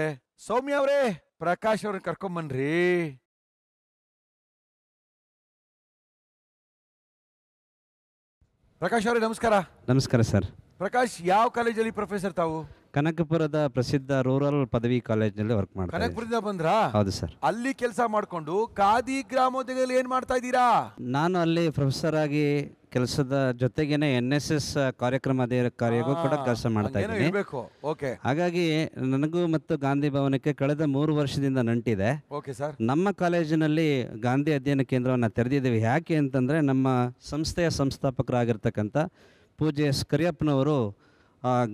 ಸೌಮ್ಯ ಅವರೇ ಪ್ರಕಾಶ್ ಅವ್ರನ್ನ ಕರ್ಕೊಂಡ್ ಬನ್ರಿ ಪ್ರಕಾಶ್ ಅವರೇ ನಮಸ್ಕಾರ ನಮಸ್ಕಾರ ಸರ್ ಪ್ರಕಾಶ್ ಯಾವ ಕಾಲೇಜಲ್ಲಿ ಪ್ರೊಫೆಸರ್ ತಾವು ಕನಕಪುರದ ಪ್ರಸಿದ್ಧ ರೂರಲ್ ಪದವಿ ಕಾಲೇಜಿನಲ್ಲಿ ವರ್ಕ್ ಮಾಡ್ತಾರೆ ಕನಕಪುರದಿಂದ ಹೌದು ಸರ್ ಅಲ್ಲಿ ಕೆಲಸ ಮಾಡ್ಕೊಂಡು ಖಾದಿ ಗ್ರಾಮೋದ್ಯೋಗದಲ್ಲಿ ಏನ್ ಮಾಡ್ತಾ ಇದ್ದೀರಾ ನಾನು ಅಲ್ಲಿ ಪ್ರೊಫೆಸರ್ ಆಗಿ ಕೆಲಸದ ಜೊತೆಗೇನೆ ಎನ್ ಎಸ್ ಎಸ್ ಕಾರ್ಯಕ್ರಮ ಕಾರ್ಯಕ್ಕೂ ಕೂಡ ಕೆಲಸ ಮಾಡ್ತಾ ಇದ್ದೀನಿ ಓಕೆ ಹಾಗಾಗಿ ನನಗೂ ಮತ್ತು ಗಾಂಧಿ ಭವನಕ್ಕೆ ಕಳೆದ ಮೂರು ವರ್ಷದಿಂದ ನಂಟಿದೆ ಓಕೆ ಸರ್ ನಮ್ಮ ಕಾಲೇಜಿನಲ್ಲಿ ಗಾಂಧಿ ಅಧ್ಯಯನ ಕೇಂದ್ರವನ್ನು ತೆರೆದಿದ್ದೀವಿ ಯಾಕೆ ಅಂತಂದ್ರೆ ನಮ್ಮ ಸಂಸ್ಥೆಯ ಸಂಸ್ಥಾಪಕರಾಗಿರ್ತಕ್ಕಂಥ ಪೂಜೆ ಕರಿಯಪ್ಪನವರು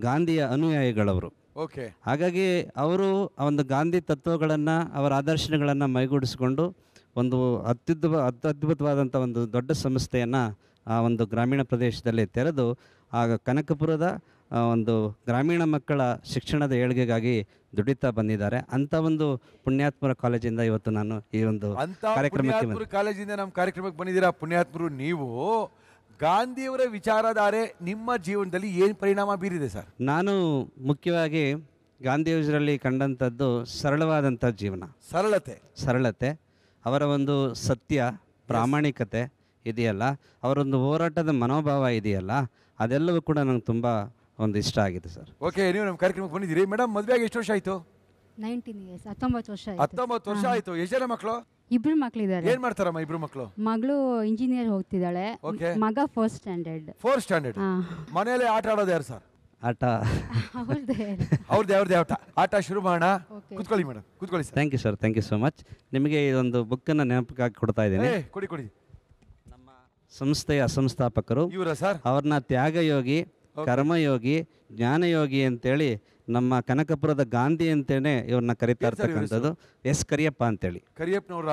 ಗಾಂಧಿಯ ಅನುಯಾಯಿಗಳವರು ಓಕೆ ಹಾಗಾಗಿ ಅವರು ಒಂದು ಗಾಂಧಿ ತತ್ವಗಳನ್ನು ಅವರ ಆದರ್ಶನಗಳನ್ನು ಮೈಗೂಡಿಸಿಕೊಂಡು ಒಂದು ಅತ್ಯುದ್ಭ ಅತ್ಯದ್ಭುತವಾದಂಥ ಒಂದು ದೊಡ್ಡ ಸಂಸ್ಥೆಯನ್ನು ಆ ಒಂದು ಗ್ರಾಮೀಣ ಪ್ರದೇಶದಲ್ಲಿ ತೆರೆದು ಆಗ ಕನಕಪುರದ ಒಂದು ಗ್ರಾಮೀಣ ಮಕ್ಕಳ ಶಿಕ್ಷಣದ ಏಳ್ಗೆಗಾಗಿ ದುಡಿತಾ ಬಂದಿದ್ದಾರೆ ಅಂತ ಒಂದು ಪುಣ್ಯಾತ್ಮರ ಕಾಲೇಜಿಂದ ಇವತ್ತು ನಾನು ಈ ಒಂದು ಕಾರ್ಯಕ್ರಮಕ್ಕೆ ಕಾಲೇಜಿಂದ ನಮ್ಮ ಕಾರ್ಯಕ್ರಮಕ್ಕೆ ಬಂದಿದ್ದೀರಾ ಪುಣ್ಯಾತ್ಮರು ನೀವು ಗಾಂಧಿಯವರ ವಿಚಾರಧಾರೆ ನಿಮ್ಮ ಜೀವನದಲ್ಲಿ ಏನು ಪರಿಣಾಮ ಬೀರಿದೆ ಸರ್ ನಾನು ಮುಖ್ಯವಾಗಿ ಗಾಂಧಿಯವರಲ್ಲಿ ಕಂಡಂಥದ್ದು ಸರಳವಾದಂಥ ಜೀವನ ಸರಳತೆ ಸರಳತೆ ಅವರ ಒಂದು ಸತ್ಯ ಪ್ರಾಮಾಣಿಕತೆ ಇದೆಯಲ್ಲ ಅವರೊಂದು ಹೋರಾಟದ ಮನೋಭಾವ ಇದೆಯಲ್ಲ ಅದೆಲ್ಲವೂ ಕೂಡ ನಂಗೆ ತುಂಬ ಒಂದು ಇಷ್ಟ ಆಗಿದೆ ಸರ್ ಓಕೆ ನೀವು ನಮ್ಮ ಕಾರ್ಯಕ್ರಮಕ್ಕೆ ಬಂದಿದ್ದೀರಿ ಮೇಡಮ್ ಮದುವೆಯಾಗಿ ಎಷ್ಟು ವರ್ಷ ಆಯಿತು ಇಯರ್ಸ್ ಹತ್ತೊಂಬತ್ತು ವರ್ಷ ಆಯ್ತು ಹತ್ತೊಂಬತ್ತು ವರ್ಷ ಆಯ್ತು ಎಷ್ಟು ಜನ ಮಕ್ಕಳು ಇಬ್ರು ಇದ್ದಾರೆ ಏನ್ ಮಾಡ್ತಾರಮ್ಮ ಇಬ್ರು ಮಕ್ಕಳು ಮಗಳು ಇಂಜಿನಿಯರ್ ಹೋಗ್ತಿದ್ದಾಳೆ ಮಗ ಫಸ್ಟ್ ಸ್ಟ್ಯಾಂಡರ್ಡ್ ಫೋರ್ ಸ್ಟ್ಯಾಂಡರ್ಡ್ ಹಾ ಆಟ ಆಡೋದು ಯಾರು ಸರ್ ಆಟ ಅವ್ರದ್ದೇ ಅವ್ರದ್ದು ಅವ್ರದ್ದೇ ಆಟ ಆಟ ಶುರು ಮಾಡೋಣ ಕುತ್ಕೊಳ್ಳಿ ಮೇಡಮ್ ಕುತ್ಕೊಳ್ಳಿ sir thank you sir thank you so much ನಿಮಗೆ ಇದೊಂದು ಬುಕ್ಕನ್ನು ನೆನಪಕ್ಕಾಗಿ ಕೊಡ್ತಾ ಇದ್ದೀನಿ ಏ ಕೊಡಿ ಕೊಡಿ ಸಂಸ್ಥೆಯ ಸಂಸ್ಥಾಪಕರು ಇವರ ಸರ್ ಅವ್ರನ್ನ ತ್ಯಾಗಯೋಗಿ ಕರ್ಮಯೋಗಿ ಜ್ಞಾನಯೋಗಿ ಅಂತೇಳಿ ನಮ್ಮ ಕನಕಪುರದ ಗಾಂಧಿ ಅಂತೇನೆ ಇವ್ರನ್ನ ಕರಿತಾ ಇರ್ತಕ್ಕಂಥದ್ದು ಎಸ್ ಕರಿಯಪ್ಪ ಅಂತೇಳಿ ಕರಿಯಪ್ಪನವರ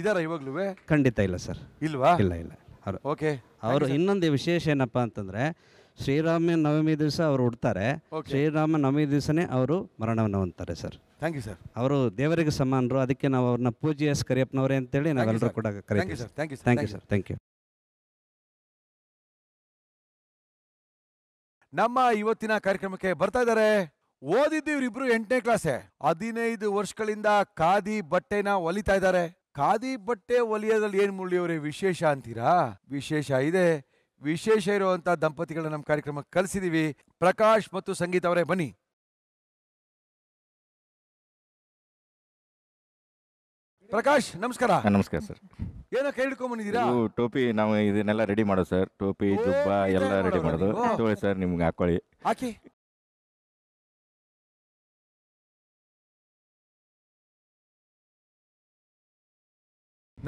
ಇದಾರ ಇವಾಗ್ಲೂ ಖಂಡಿತ ಇಲ್ಲ ಸರ್ ಇಲ್ವಾ ಇಲ್ಲ ಇಲ್ಲ ಅವರು ಓಕೆ ಅವರು ಇನ್ನೊಂದು ವಿಶೇಷ ಏನಪ್ಪ ಅಂತಂದ್ರೆ ಶ್ರೀರಾಮ ನವಮಿ ದಿವಸ ಅವರು ಉಡ್ತಾರೆ ಶ್ರೀರಾಮ ನವಮಿ ದಿವಸನೇ ಅವರು ಮರಣವನ್ನು ಹೊಂದ್ತಾರೆ ಸರ್ ಥ್ಯಾಂಕ್ ಯು ಸರ್ ಅವರು ದೇವರಿಗೆ ಸಮಾನರು ಅದಕ್ಕೆ ನಾವು ಅವ್ರನ್ನ ಪೂಜೆ ಎಸ್ ಕರಿಯಪ್ಪನವರೇ ಅಂತೇಳಿ ನಾವೆಲ್ಲರೂ ಕೂಡ ಕರೀತೀವಿ sir thank you thank you sir thank you ನಮ್ಮ ಇವತ್ತಿನ ಕಾರ್ಯಕ್ರಮಕ್ಕೆ ಬರ್ತಾ ಇದಾರೆ ಓದಿದ್ದು ಇವರಿಬ್ರು ಎಂಟನೇ ಕ್ಲಾಸೆ ಹದಿನೈದು ವರ್ಷಗಳಿಂದ ಖಾದಿ ಬಟ್ಟೆನ ಒಲಿತಾ ಇದ್ದಾರೆ ಖಾದಿ ಬಟ್ಟೆ ಒಲಿಯೋದ್ರಲ್ಲಿ ಏನ್ ಮುಳ್ಳಿಯವ್ರೆ ವಿಶೇಷ ಅಂತೀರಾ ವಿಶೇಷ ಇದೆ ವಿಶೇಷ ಇರುವಂತ ದಂಪತಿಗಳನ್ನ ನಮ್ಮ ಕಾರ್ಯಕ್ರಮಕ್ಕೆ ಕಲಿಸಿದೀವಿ ಪ್ರಕಾಶ್ ಮತ್ತು ಸಂಗೀತ ಅವರೇ ಬನ್ನಿ ಪ್ರಕಾಶ್ ನಮಸ್ಕಾರ ನಮಸ್ಕಾರ ಸರ್ ಏನ ಕೈ ಟೋಪಿ ನಾವು ಇದನ್ನೆಲ್ಲ ರೆಡಿ ಮಾಡೋದು ಸರ್ ಟೋಪಿ ಜುಬ್ಬ ಎಲ್ಲ ರೆಡಿ ಮಾಡೋದು ಸರ್ ನಿಮ್ಗೆ ಹಾಕೊಳ್ಳಿ ಹಾಕಿ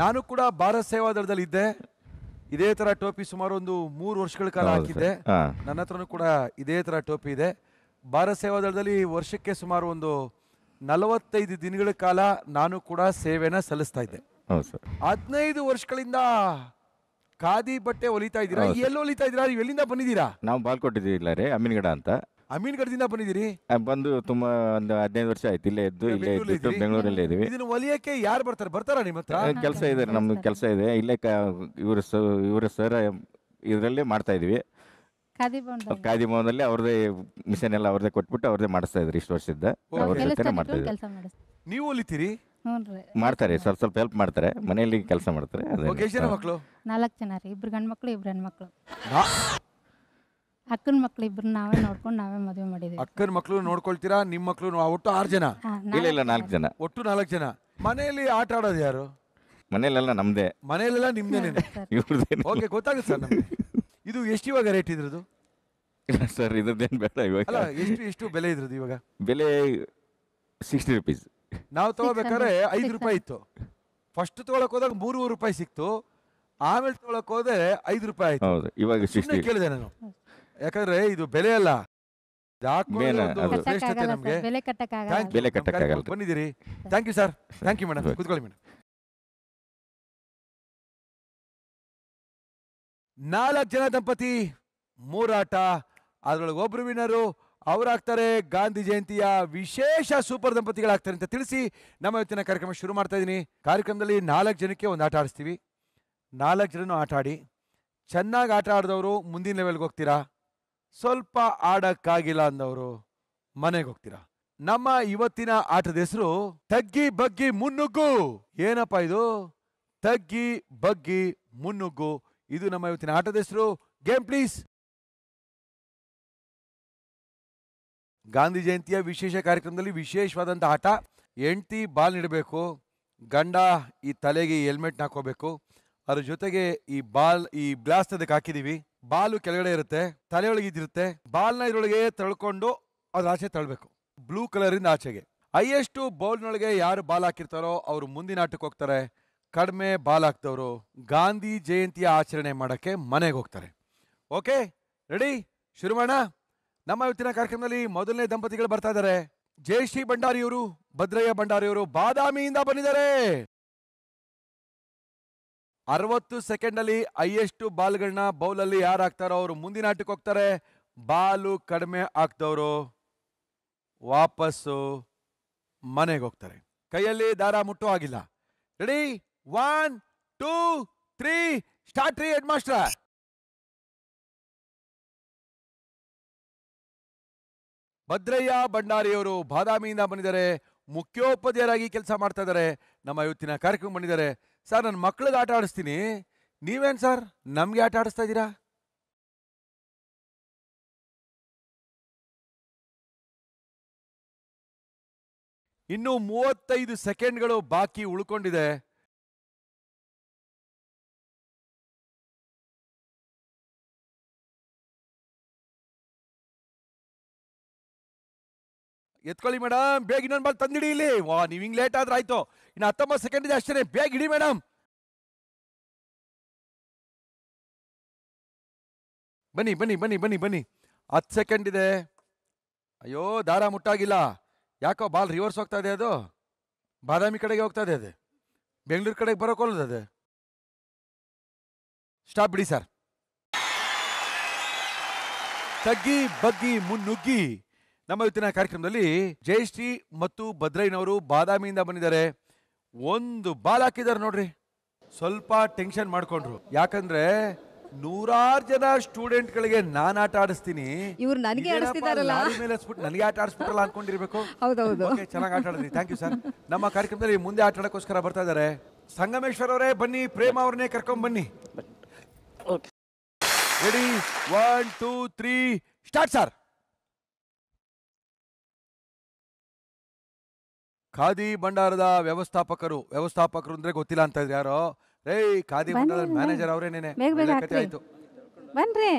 ನಾನು ಕೂಡ ಭಾರತ್ ಸೇವಾ ದಳದಲ್ಲಿ ಇದ್ದೆ ಇದೇ ತರ ಟೋಪಿ ಸುಮಾರು ಒಂದು ಮೂರು ವರ್ಷಗಳ ಕಾಲ ಹಾಕಿದ್ದೆ ನನ್ನ ಹತ್ರನೂ ಕೂಡ ಇದೇ ತರ ಟೋಪಿ ಇದೆ ಭಾರತ್ ಸೇವಾ ದಳದಲ್ಲಿ ವರ್ಷಕ್ಕೆ ಸುಮಾರು ಒಂದು ನಲವತ್ತೈದು ದಿನಗಳ ಕಾಲ ನಾನು ಕೂಡ ಸೇವೆನ ಸಲ್ಲಿಸ್ತಾ ಇದ್ದೆ ಹೌದು ಸರ್ ಹದಿನೈದು ವರ್ಷಗಳಿಂದ ಖಾದಿ ಬಟ್ಟೆ ಹೊಲಿತಾ ಇದ್ದೀರಾ ಎಲ್ಲಿ ಹೊಲಿತಾ ಇದ್ದೀರಾ ನೀವು ಎಲ್ಲಿಂದ ಬಂದಿದ್ದೀರಾ ನಾವು ಬಾಲ್ ಕೊಟ್ಟಿದ್ದೀವಿ ಇಲ್ಲ ರೀ ಅಮೀನ್ಗಡ ಅಂತ ಅಮೀನ್ಗಡದಿಂದ ಬಂದಿದ್ದೀರಿ ಬಂದು ತುಂಬಾ ಒಂದು ಹದಿನೈದು ವರ್ಷ ಆಯ್ತು ಇಲ್ಲೇ ಇದ್ದು ಇಲ್ಲೇ ಇದ್ದು ಬೆಂಗಳೂರಲ್ಲಿ ಇದೀವಿ ಇದನ್ನ ಹೊಲಿಯಕ್ಕೆ ಯಾರು ಬರ್ತಾರೆ ಬರ್ತಾರ ನಿಮ್ಮ ಹತ್ರ ಕೆಲಸ ಇದೆ ನಮ್ದು ಕೆಲಸ ಇದೆ ಇಲ್ಲೇ ಇವರು ಸ ಇವರು ಸರ್ ಇದರಲ್ಲೇ ಮಾಡ್ತಾ ಇದೀವಿ ಖಾದಿ ಭವನದಲ್ಲಿ ಅವ್ರದ್ದೇ ಮಿಷನ್ ಎಲ್ಲ ಅವ್ರದ್ದೇ ಕೊಟ್ಬಿಟ್ಟು ಅವ್ರದೇ ಮಾಡಿಸ್ತಾ ಇದ್ರು ಇಷ್ಟು ವರ್ಷದಿಂದ ಅವ್ರ ಕೆಲಸ ನೀವು ಹೊಲಿತೀರಿ ಹ್ಞೂ ಮಾಡ್ತಾರೆ ಸ್ವಲ್ಪ ಸ್ವಲ್ಪ ಹೆಲ್ಪ್ ಮಾಡ್ತಾರೆ ಮನೆಯಲ್ಲಿ ಕೆಲಸ ಮಾಡ್ತಾರೆ ಮಕ್ಕಳು ನಾಲ್ಕು ಜನ ರೀ ಇಬ್ರು ಗಂಡು ಮಕ್ಳು ಇಬ್ರು ಹೆಣ್ಮಕ್ಳು ಅಕ್ಕನ ಮಕ್ಕಳು ಇಬ್ರು ನಾವೇ ನೋಡ್ಕೊಂಡು ನಾವೇ ಮದುವೆ ಮಾಡಿದ್ವಿ ಅಕ್ಕನ ಮಕ್ಕಳು ನೋಡ್ಕೊಳ್ತೀರಾ ನಿಮ್ಮ ಮಕ್ಕಳು ಒಟ್ಟು ಆರು ಜನ ಇಲ್ಲ ಇಲ್ಲ ನಾಲ್ಕು ಜನ ಒಟ್ಟು ನಾಲ್ಕು ಜನ ಮನೆಯಲ್ಲಿ ಆಟ ಆಡೋದು ಯಾರು ಮನೆಯಲ್ಲೆಲ್ಲ ನಮ್ದೇ ಮನೆಯಲ್ಲೆಲ್ಲ ನಿಮ್ದೇನೆ ಓಕೆ ಗೊತ್ತಾಗುತ್ತೆ ಸರ್ ನಮಗೆ ಇದು ಎಷ್ಟು ಇವಾಗ ರೇಟ್ ಇದ್ರದ್ದು ಇಲ್ಲ ಸರ್ ಇದ್ರದ್ದೇನು ಬೇಡ ಇವಾಗ ಎಷ್ಟು ಎಷ್ಟು ಬೆಲೆ ಇದ್ರದ್ದು ಇವಾಗ ಬೆಲೆ ಸಿಕ್ಸ್ಟಿ ರುಪೀಸ್ ನಾವು ತಗೋಬೇಕಾದ್ರೆ ಐದು ರೂಪಾಯಿ ಇತ್ತು ಫಸ್ಟ್ ತಗೊಳಕ್ ಹೋದಾಗ ಮೂರುವರೆ ರೂಪಾಯಿ ಸಿಕ್ತು ಆಮೇಲೆ ತಗೊಳಕ್ ಹೋದ್ರೆ ಐದು ರೂಪಾಯಿ ಆಯ್ತು ಹೌದು ಇವಾಗ ಸಿಕ್ಸ್ಟಿ ಕೇಳಿದೆ ನಾನು ಯಾಕಂದ್ರೆ ಇದು ಬೆಲೆ ಅಲ್ಲ ಜಾಕ್ ಮೇನ ನಮ್ಗೆ ಬೆಲೆ ಕಟ್ಟಕ್ಕಾಗಲ್ಲ ಬೆಲೆ ಬಂದಿದ್ದೀರಿ thank you sir thank you madam ಕೂತ್ಕೊಳ್ಳಿ ಮೇಡಮ್ ನಾಲ್ಕು ಜನ ದಂಪತಿ ಮೂರಾಟ ಅದ್ರೊಳಗೆ ಒಬ್ರು ವಿನರು ಅವರಾಗ್ತಾರೆ ಗಾಂಧಿ ಜಯಂತಿಯ ವಿಶೇಷ ಸೂಪರ್ ದಂಪತಿಗಳಾಗ್ತಾರೆ ಅಂತ ತಿಳಿಸಿ ನಮ್ಮ ಇವತ್ತಿನ ಕಾರ್ಯಕ್ರಮ ಶುರು ಮಾಡ್ತಾ ಇದ್ದೀನಿ ಕಾರ್ಯಕ್ರಮದಲ್ಲಿ ನಾಲ್ಕು ಜನಕ್ಕೆ ಒಂದು ಆಟ ಆಡಿಸ್ತೀವಿ ನಾಲ್ಕು ಜನನು ಆಟ ಆಡಿ ಚೆನ್ನಾಗಿ ಆಟ ಆಡಿದವರು ಮುಂದಿನ ಲೆವೆಲ್ಗೆ ಹೋಗ್ತೀರಾ ಸ್ವಲ್ಪ ಆಡೋಕ್ಕಾಗಿಲ್ಲ ಅಂದವರು ಮನೆಗೆ ಹೋಗ್ತೀರಾ ನಮ್ಮ ಇವತ್ತಿನ ಆಟದ ಹೆಸರು ತಗ್ಗಿ ಬಗ್ಗಿ ಮುನ್ನುಗ್ಗು ಏನಪ್ಪ ಇದು ತಗ್ಗಿ ಬಗ್ಗಿ ಮುನ್ನುಗ್ಗು ಇದು ನಮ್ಮ ಇವತ್ತಿನ ಆಟದ ಹೆಸರು ಗೇಮ್ ಪ್ಲೀಸ್ ಗಾಂಧಿ ಜಯಂತಿಯ ವಿಶೇಷ ಕಾರ್ಯಕ್ರಮದಲ್ಲಿ ವಿಶೇಷವಾದಂಥ ಆಟ ಎಂಟಿ ಬಾಲ್ ನೀಡಬೇಕು ಗಂಡ ಈ ತಲೆಗೆ ಹೆಲ್ಮೆಟ್ ಹಾಕೋಬೇಕು ಅದ್ರ ಜೊತೆಗೆ ಈ ಬಾಲ್ ಈ ಬ್ಲಾಸ್ಟ್ ಅದಕ್ಕೆ ಹಾಕಿದೀವಿ ಬಾಲು ಕೆಳಗಡೆ ಇರುತ್ತೆ ತಲೆಯೊಳಗೆ ಇದಿರುತ್ತೆ ಬಾಲ್ನ ಇದ್ರೊಳಗೆ ತಳ್ಕೊಂಡು ಅದ್ರ ಆಚೆ ತಳ್ಬೇಕು ಬ್ಲೂ ಕಲರಿಂದ ಆಚೆಗೆ ಹೈಯೆಸ್ಟು ಬೌಲ್ನೊಳಗೆ ಯಾರು ಬಾಲ್ ಹಾಕಿರ್ತಾರೋ ಅವರು ಮುಂದಿನ ಆಟಕ್ಕೆ ಹೋಗ್ತಾರೆ ಕಡಿಮೆ ಬಾಲ್ ಹಾಕ್ತವ್ರು ಗಾಂಧಿ ಜಯಂತಿಯ ಆಚರಣೆ ಮಾಡೋಕ್ಕೆ ಮನೆಗೆ ಹೋಗ್ತಾರೆ ಓಕೆ ರೆಡಿ ಶುರು ಮಾಡೋಣ ನಮ್ಮ ಇವತ್ತಿನ ಕಾರ್ಯಕ್ರಮದಲ್ಲಿ ಮೊದಲನೇ ದಂಪತಿಗಳು ಬರ್ತಾ ಇದಾರೆ ಜಯಶ್ರೀ ಭಂಡಾರಿಯವರು ಭದ್ರಯ್ಯ ಭಂಡಾರಿಯವರು ಬಾದಾಮಿಯಿಂದ ಬಂದಿದ್ದಾರೆ ಅರವತ್ತು ಸೆಕೆಂಡ್ ಅಲ್ಲಿ ಹೈಯೆಸ್ಟ್ ಬಾಲ್ಗಳನ್ನ ಬೌಲ್ ಅಲ್ಲಿ ಯಾರು ಅವರು ಮುಂದಿನ ಆಟಕ್ಕೆ ಹೋಗ್ತಾರೆ ಬಾಲು ಕಡಿಮೆ ಆಗ್ತವ್ರು ವಾಪಸ್ಸು ಮನೆಗೆ ಹೋಗ್ತಾರೆ ಕೈಯಲ್ಲಿ ದಾರ ಮುಟ್ಟು ಆಗಿಲ್ಲ ready one two three start head master Bhadrayya ಭಂಡಾರಿಯವರು ಬಾದಾಮಿಯಿಂದ ಬಂದಿದ್ದಾರೆ ಮುಖ್ಯೋಪಾಧ್ಯಾಯರಾಗಿ ಕೆಲಸ ಮಾಡ್ತಾ ಇದ್ದಾರೆ ನಮ್ಮ ಇವತ್ತಿನ ಕಾರ್ಯಕ್ರಮ ಬಂದಿದ್ದಾರೆ ಸರ್ ನನ್ನ ಮಕ್ಕಳಿಗೆ ಆಟ ಆಡಿಸ್ತೀನಿ ನೀವೇನು ಸರ್ ನಮಗೆ ಆಟ ಆಡಿಸ್ತಾ ಇದ್ದೀರಾ ಇನ್ನು ಮೂವತ್ತೈದು ಸೆಕೆಂಡ್ಗಳು ಬಾಕಿ ಉಳ್ಕೊಂಡಿದೆ ಎತ್ಕೊಳ್ಳಿ ಮೇಡಮ್ ಬೇಗ ಇನ್ನೊಂದು ಬಾಲ್ ತಂದಿಡಿ ಇಲ್ಲಿ ವಾ ನೀವು ಹಿಂಗೆ ಲೇಟ್ ಆದ್ರೆ ಆಯ್ತು ಇನ್ನು ಹತ್ತೊಂಬತ್ತು ಸೆಕೆಂಡ್ ಇದೆ ಅಷ್ಟೇ ಬೇಗ ಇಡಿ ಮೇಡಮ್ ಬನ್ನಿ ಬನ್ನಿ ಬನ್ನಿ ಬನ್ನಿ ಬನ್ನಿ ಹತ್ತು ಸೆಕೆಂಡ್ ಇದೆ ಅಯ್ಯೋ ದಾರ ಮುಟ್ಟಾಗಿಲ್ಲ ಯಾಕೋ ಬಾಲ್ ರಿವರ್ಸ್ ಹೋಗ್ತಾ ಇದೆ ಅದು ಬಾದಾಮಿ ಕಡೆಗೆ ಹೋಗ್ತಾ ಇದೆ ಅದು ಬೆಂಗಳೂರು ಕಡೆಗೆ ಬರೋಕೋಲ್ದು ಅದು ಸ್ಟಾಪ್ ಬಿಡಿ ಸರ್ ತಗ್ಗಿ ಬಗ್ಗಿ ಮುನ್ನುಗ್ಗಿ ನಮ್ಮ ಇವತ್ತಿನ ಕಾರ್ಯಕ್ರಮದಲ್ಲಿ ಜಯಶ್ರೀ ಮತ್ತು ಭದ್ರಯ್ಯನವರು ಬಾದಾಮಿಯಿಂದ ಬಂದಿದ್ದಾರೆ ಒಂದು ಬಾಲ್ ಹಾಕಿದ್ದಾರೆ ನೋಡ್ರಿ ಸ್ವಲ್ಪ ಟೆನ್ಷನ್ ಮಾಡ್ಕೊಂಡ್ರು ಯಾಕಂದ್ರೆ ನೂರಾರು ಜನ ಸ್ಟೂಡೆಂಟ್ ಗಳಿಗೆ ನಾನು ಆಟ ಆಡಿಸ್ತೀನಿ ಇವ್ರು ನನಗೆ ಆಡಿಸ್ತಿದಾರಲ್ಲ ನನಗೆ ಆಟ ಆಡಿಸ್ಬಿಟ್ಟಲ್ಲ ಅನ್ಕೊಂಡಿರ್ಬೇಕು ಹೌದೌದು ಚೆನ್ನಾಗಿ ಆಟ ಆಡಿದ್ರಿ ಥ್ಯಾಂಕ್ ಯು ಸರ್ ನಮ್ಮ ಕಾರ್ಯಕ್ರಮದಲ್ಲಿ ಮುಂದೆ ಆಟ ಆಡೋಕ್ಕೋಸ್ಕರ ಬರ್ತಾ ಇದ್ದಾರೆ ಸಂಗಮೇಶ್ವರ್ ಅವರೇ ಬನ್ನಿ ಪ್ರೇಮ ಅವ್ರನ್ನೇ ಕರ್ಕೊಂಡ್ ಬನ್ನಿ ready one two three start sir khadi ಭಂಡಾರದ ವ್ಯವಸ್ಥಾಪಕರು ವ್ಯವಸ್ಥಾಪಕರು ಅಂದ್ರೆ ಗೊತ್ತಿಲ್ಲ ಅಂತ ಇದ್ರು ಯಾರೋ ರೇ ಖಾದಿ ಭಂಡಾರದ ಮ್ಯಾನೇಜರ್ ಅವರೇ ನೇನೆ ಆಯ್ತು ಬನ್ರಿ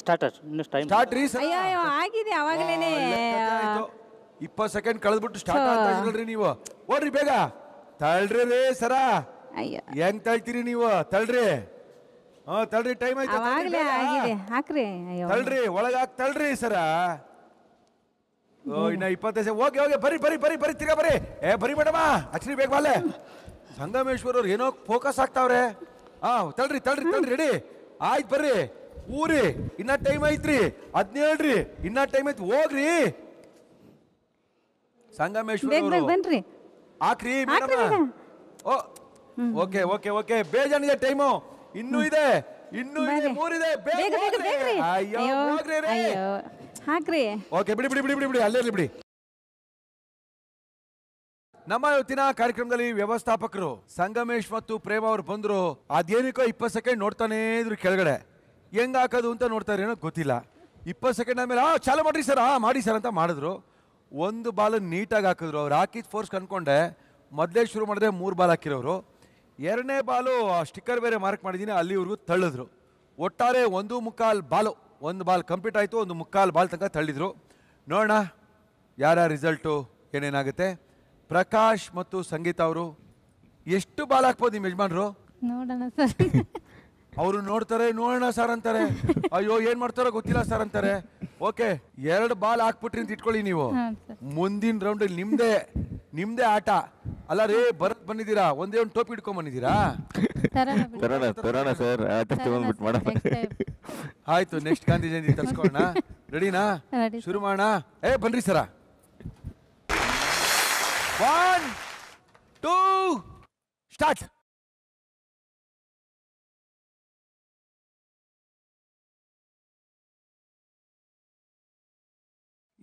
ಸ್ಟಾರ್ಟರ್ ಇನ್ನು ಟೈಮ್ ಸ್ಟಾರ್ಟ್ ರೀ ಸರ್ ಅಯ್ಯೋ ಆಗಿದೆ ಅವಾಗಲೇನೆ ಇಪ್ಪತ್ತು ಸೆಕೆಂಡ್ ಕಳೆದ್ಬಿಟ್ಟು ಸ್ಟಾರ್ಟ್ ಅಂತ ನೀವು ಓಡ್ರಿ ಬೇಗ ತಳ್ರಿ ರೇ ಸರ ಅಯ್ಯೋ ಹೆಂಗ್ ತಳ್ತೀರಿ ನೀವು ತಳ್ರಿ ಹಾ ತಳ್ರಿ ಟೈಮ್ ಆಯ್ತು ತಳ್ರಿ ಆಗಿದೆ ಹಾಕ್ರಿ ಅಯ್ಯೋ ತಳ್ರಿ ಒಳಗಾಕ್ ತಳ್ರಿ ಸರ ಇನ್ನ ಇಪ್ಪತ್ತೈದು ಓಕೆ ಓಕೆ ಬರಿ ಬರಿ ಬರಿ ಬರಿ ತಿರುಗ ಬರಿ ಏ ಬರಿ ಮೇಡಮ ಆಕ್ಚುಲಿ ಬೇಗ ಬಾಲೆ ಸಂಗಮೇಶ್ವರವ್ರು ಏನೋ ಫೋಕಸ್ ಆಗ್ತಾವ್ರೆ ಆ ತಳ್ರಿ ತಳ್ರಿ ತಳ್ರಿ ರೆಡಿ ಆಯ್ತು ಬರ್ರಿ ಊರಿ ಇನ್ನ ಟೈಮ್ ಐತ್ರಿ ಹದಿನೇಳ್ರಿ ಇನ್ನ ಟೈಮ್ ಐತಿ ಹೋಗ್ರಿ ಸಂಗಮೇಶ್ವರ ಬನ್ರಿ ಆಕ್ರಿ madam oh okay okay okay ಇದೆ ಟೈಮು ಇನ್ನೂ ಇದೆ ಇನ್ನೂ ಇದೆ ಮೂರಿದೆ ಬೇಗ ಅಯ್ಯೋ ಹೋಗ್ರಿ ಓಕೆ ಬಿಡಿ ಬಿಡಿ ಬಿಡಿ ಬಿಡಿ ಬಿಡಿ ಅಲ್ಲೇ ಬಿಡಿ ನಮ್ಮ ಇವತ್ತಿನ ಕಾರ್ಯಕ್ರಮದಲ್ಲಿ ವ್ಯವಸ್ಥಾಪಕರು ಸಂಗಮೇಶ್ ಮತ್ತು ಪ್ರೇಮ ಅವರು ಬಂದ್ರು ಅದೇನಕ್ಕೋ ಇಪ್ಪತ್ತು ಸೆಕೆಂಡ್ ನೋಡ್ತಾನೇ ಇದ್ರು ಕೆಳಗಡೆ ಹೆಂಗ್ ಹಾಕೋದು ಅಂತ ನೋಡ್ತಾರೆ ಏನೋ ಗೊತ್ತಿಲ್ಲ ಇಪ್ಪತ್ತು ಸೆಕೆಂಡ್ ಆದ್ಮೇಲೆ ಆ ಚಾಲು ಮಾಡ್ರಿ ಸರ್ ಆ ಮಾಡಿ ಸರ್ ಅಂತ ಮಾಡಿದ್ರು ಒಂದು ಬಾಲ್ ನೀಟಾಗಿ ಹಾಕಿದ್ರು ಅವ್ರು ಹಾಕಿದ ಫೋರ್ಸ್ ಕಂಡ್ಕೊಂಡೆ ಮೊದಲೇ ಶುರು ಮಾಡಿದ್ರೆ ಮೂರು ಬಾಲ್ ಹಾಕಿರೋರು ಎರಡನೇ ಬಾಲು ಸ್ಟಿಕ್ಕರ್ ಬೇರೆ ಮಾರ್ಕ್ ಮಾಡಿದ್ದೀನಿ ಅಲ್ಲಿವರೆಗೂ ತಳ್ಳಿದ್ರು ಒಟ್ಟಾರೆ ಒಂದು ಮುಕ್ಕಾಲು ಬಾಲು ಒಂದು ಬಾಲ್ ಕಂಪ್ಲೀಟ್ ಆಯಿತು ಒಂದು ಮುಕ್ಕಾಲು ಬಾಲ್ ತನಕ ತಳ್ಳಿದರು ನೋಡೋಣ ಯಾರ ರಿಸಲ್ಟು ಏನೇನಾಗುತ್ತೆ ಪ್ರಕಾಶ್ ಮತ್ತು ಸಂಗೀತ ಅವರು ಎಷ್ಟು ಬಾಲ್ ಹಾಕ್ಬೋದು ನಿಮ್ಮ ಯಜಮಾನರು ನೋಡೋಣ ಸರ್ ಅವರು ನೋಡ್ತಾರೆ ನೋಡೋಣ ಸರ್ ಅಂತಾರೆ ಅಯ್ಯೋ ಏನ್ ಮಾಡ್ತಾರೋ ಗೊತ್ತಿಲ್ಲ ಸರ್ ಅಂತಾರೆ ಓಕೆ ಎರಡು ಬಾಲ್ ಹಾಕ್ಬಿಟ್ರಿ ಅಂತ ಇಟ್ಕೊಳ್ಳಿ ನೀವು ಮುಂದಿನ ರೌಂಡ್ ನಿಮ್ದೇ ನಿಮ್ದೇ ಆಟ ಅಲ್ಲ ರೇ ಬರತ್ ಬಂದಿದ್ದೀರಾ ಒಂದೇ ಒಂದು ಟೋಪಿ ಇಟ್ಕೊಂಡ್ ಬಂದಿದ್ದೀರಾ ತರೋಣ ತರೋಣ ಸರ್ ಮಾಡೋಣ ಆಯ್ತು ನೆಕ್ಸ್ಟ್ ಗಾಂಧಿ ಜಯಂತಿ ತರ್ಸ್ಕೊಳ್ಳೋಣ ರೆಡಿನಾ ಶುರು ಮಾಡೋಣ ಏ ಬನ್ರಿ ಸರ ಒನ್ ಟೂ ಸ್ಟಾರ್ಟ್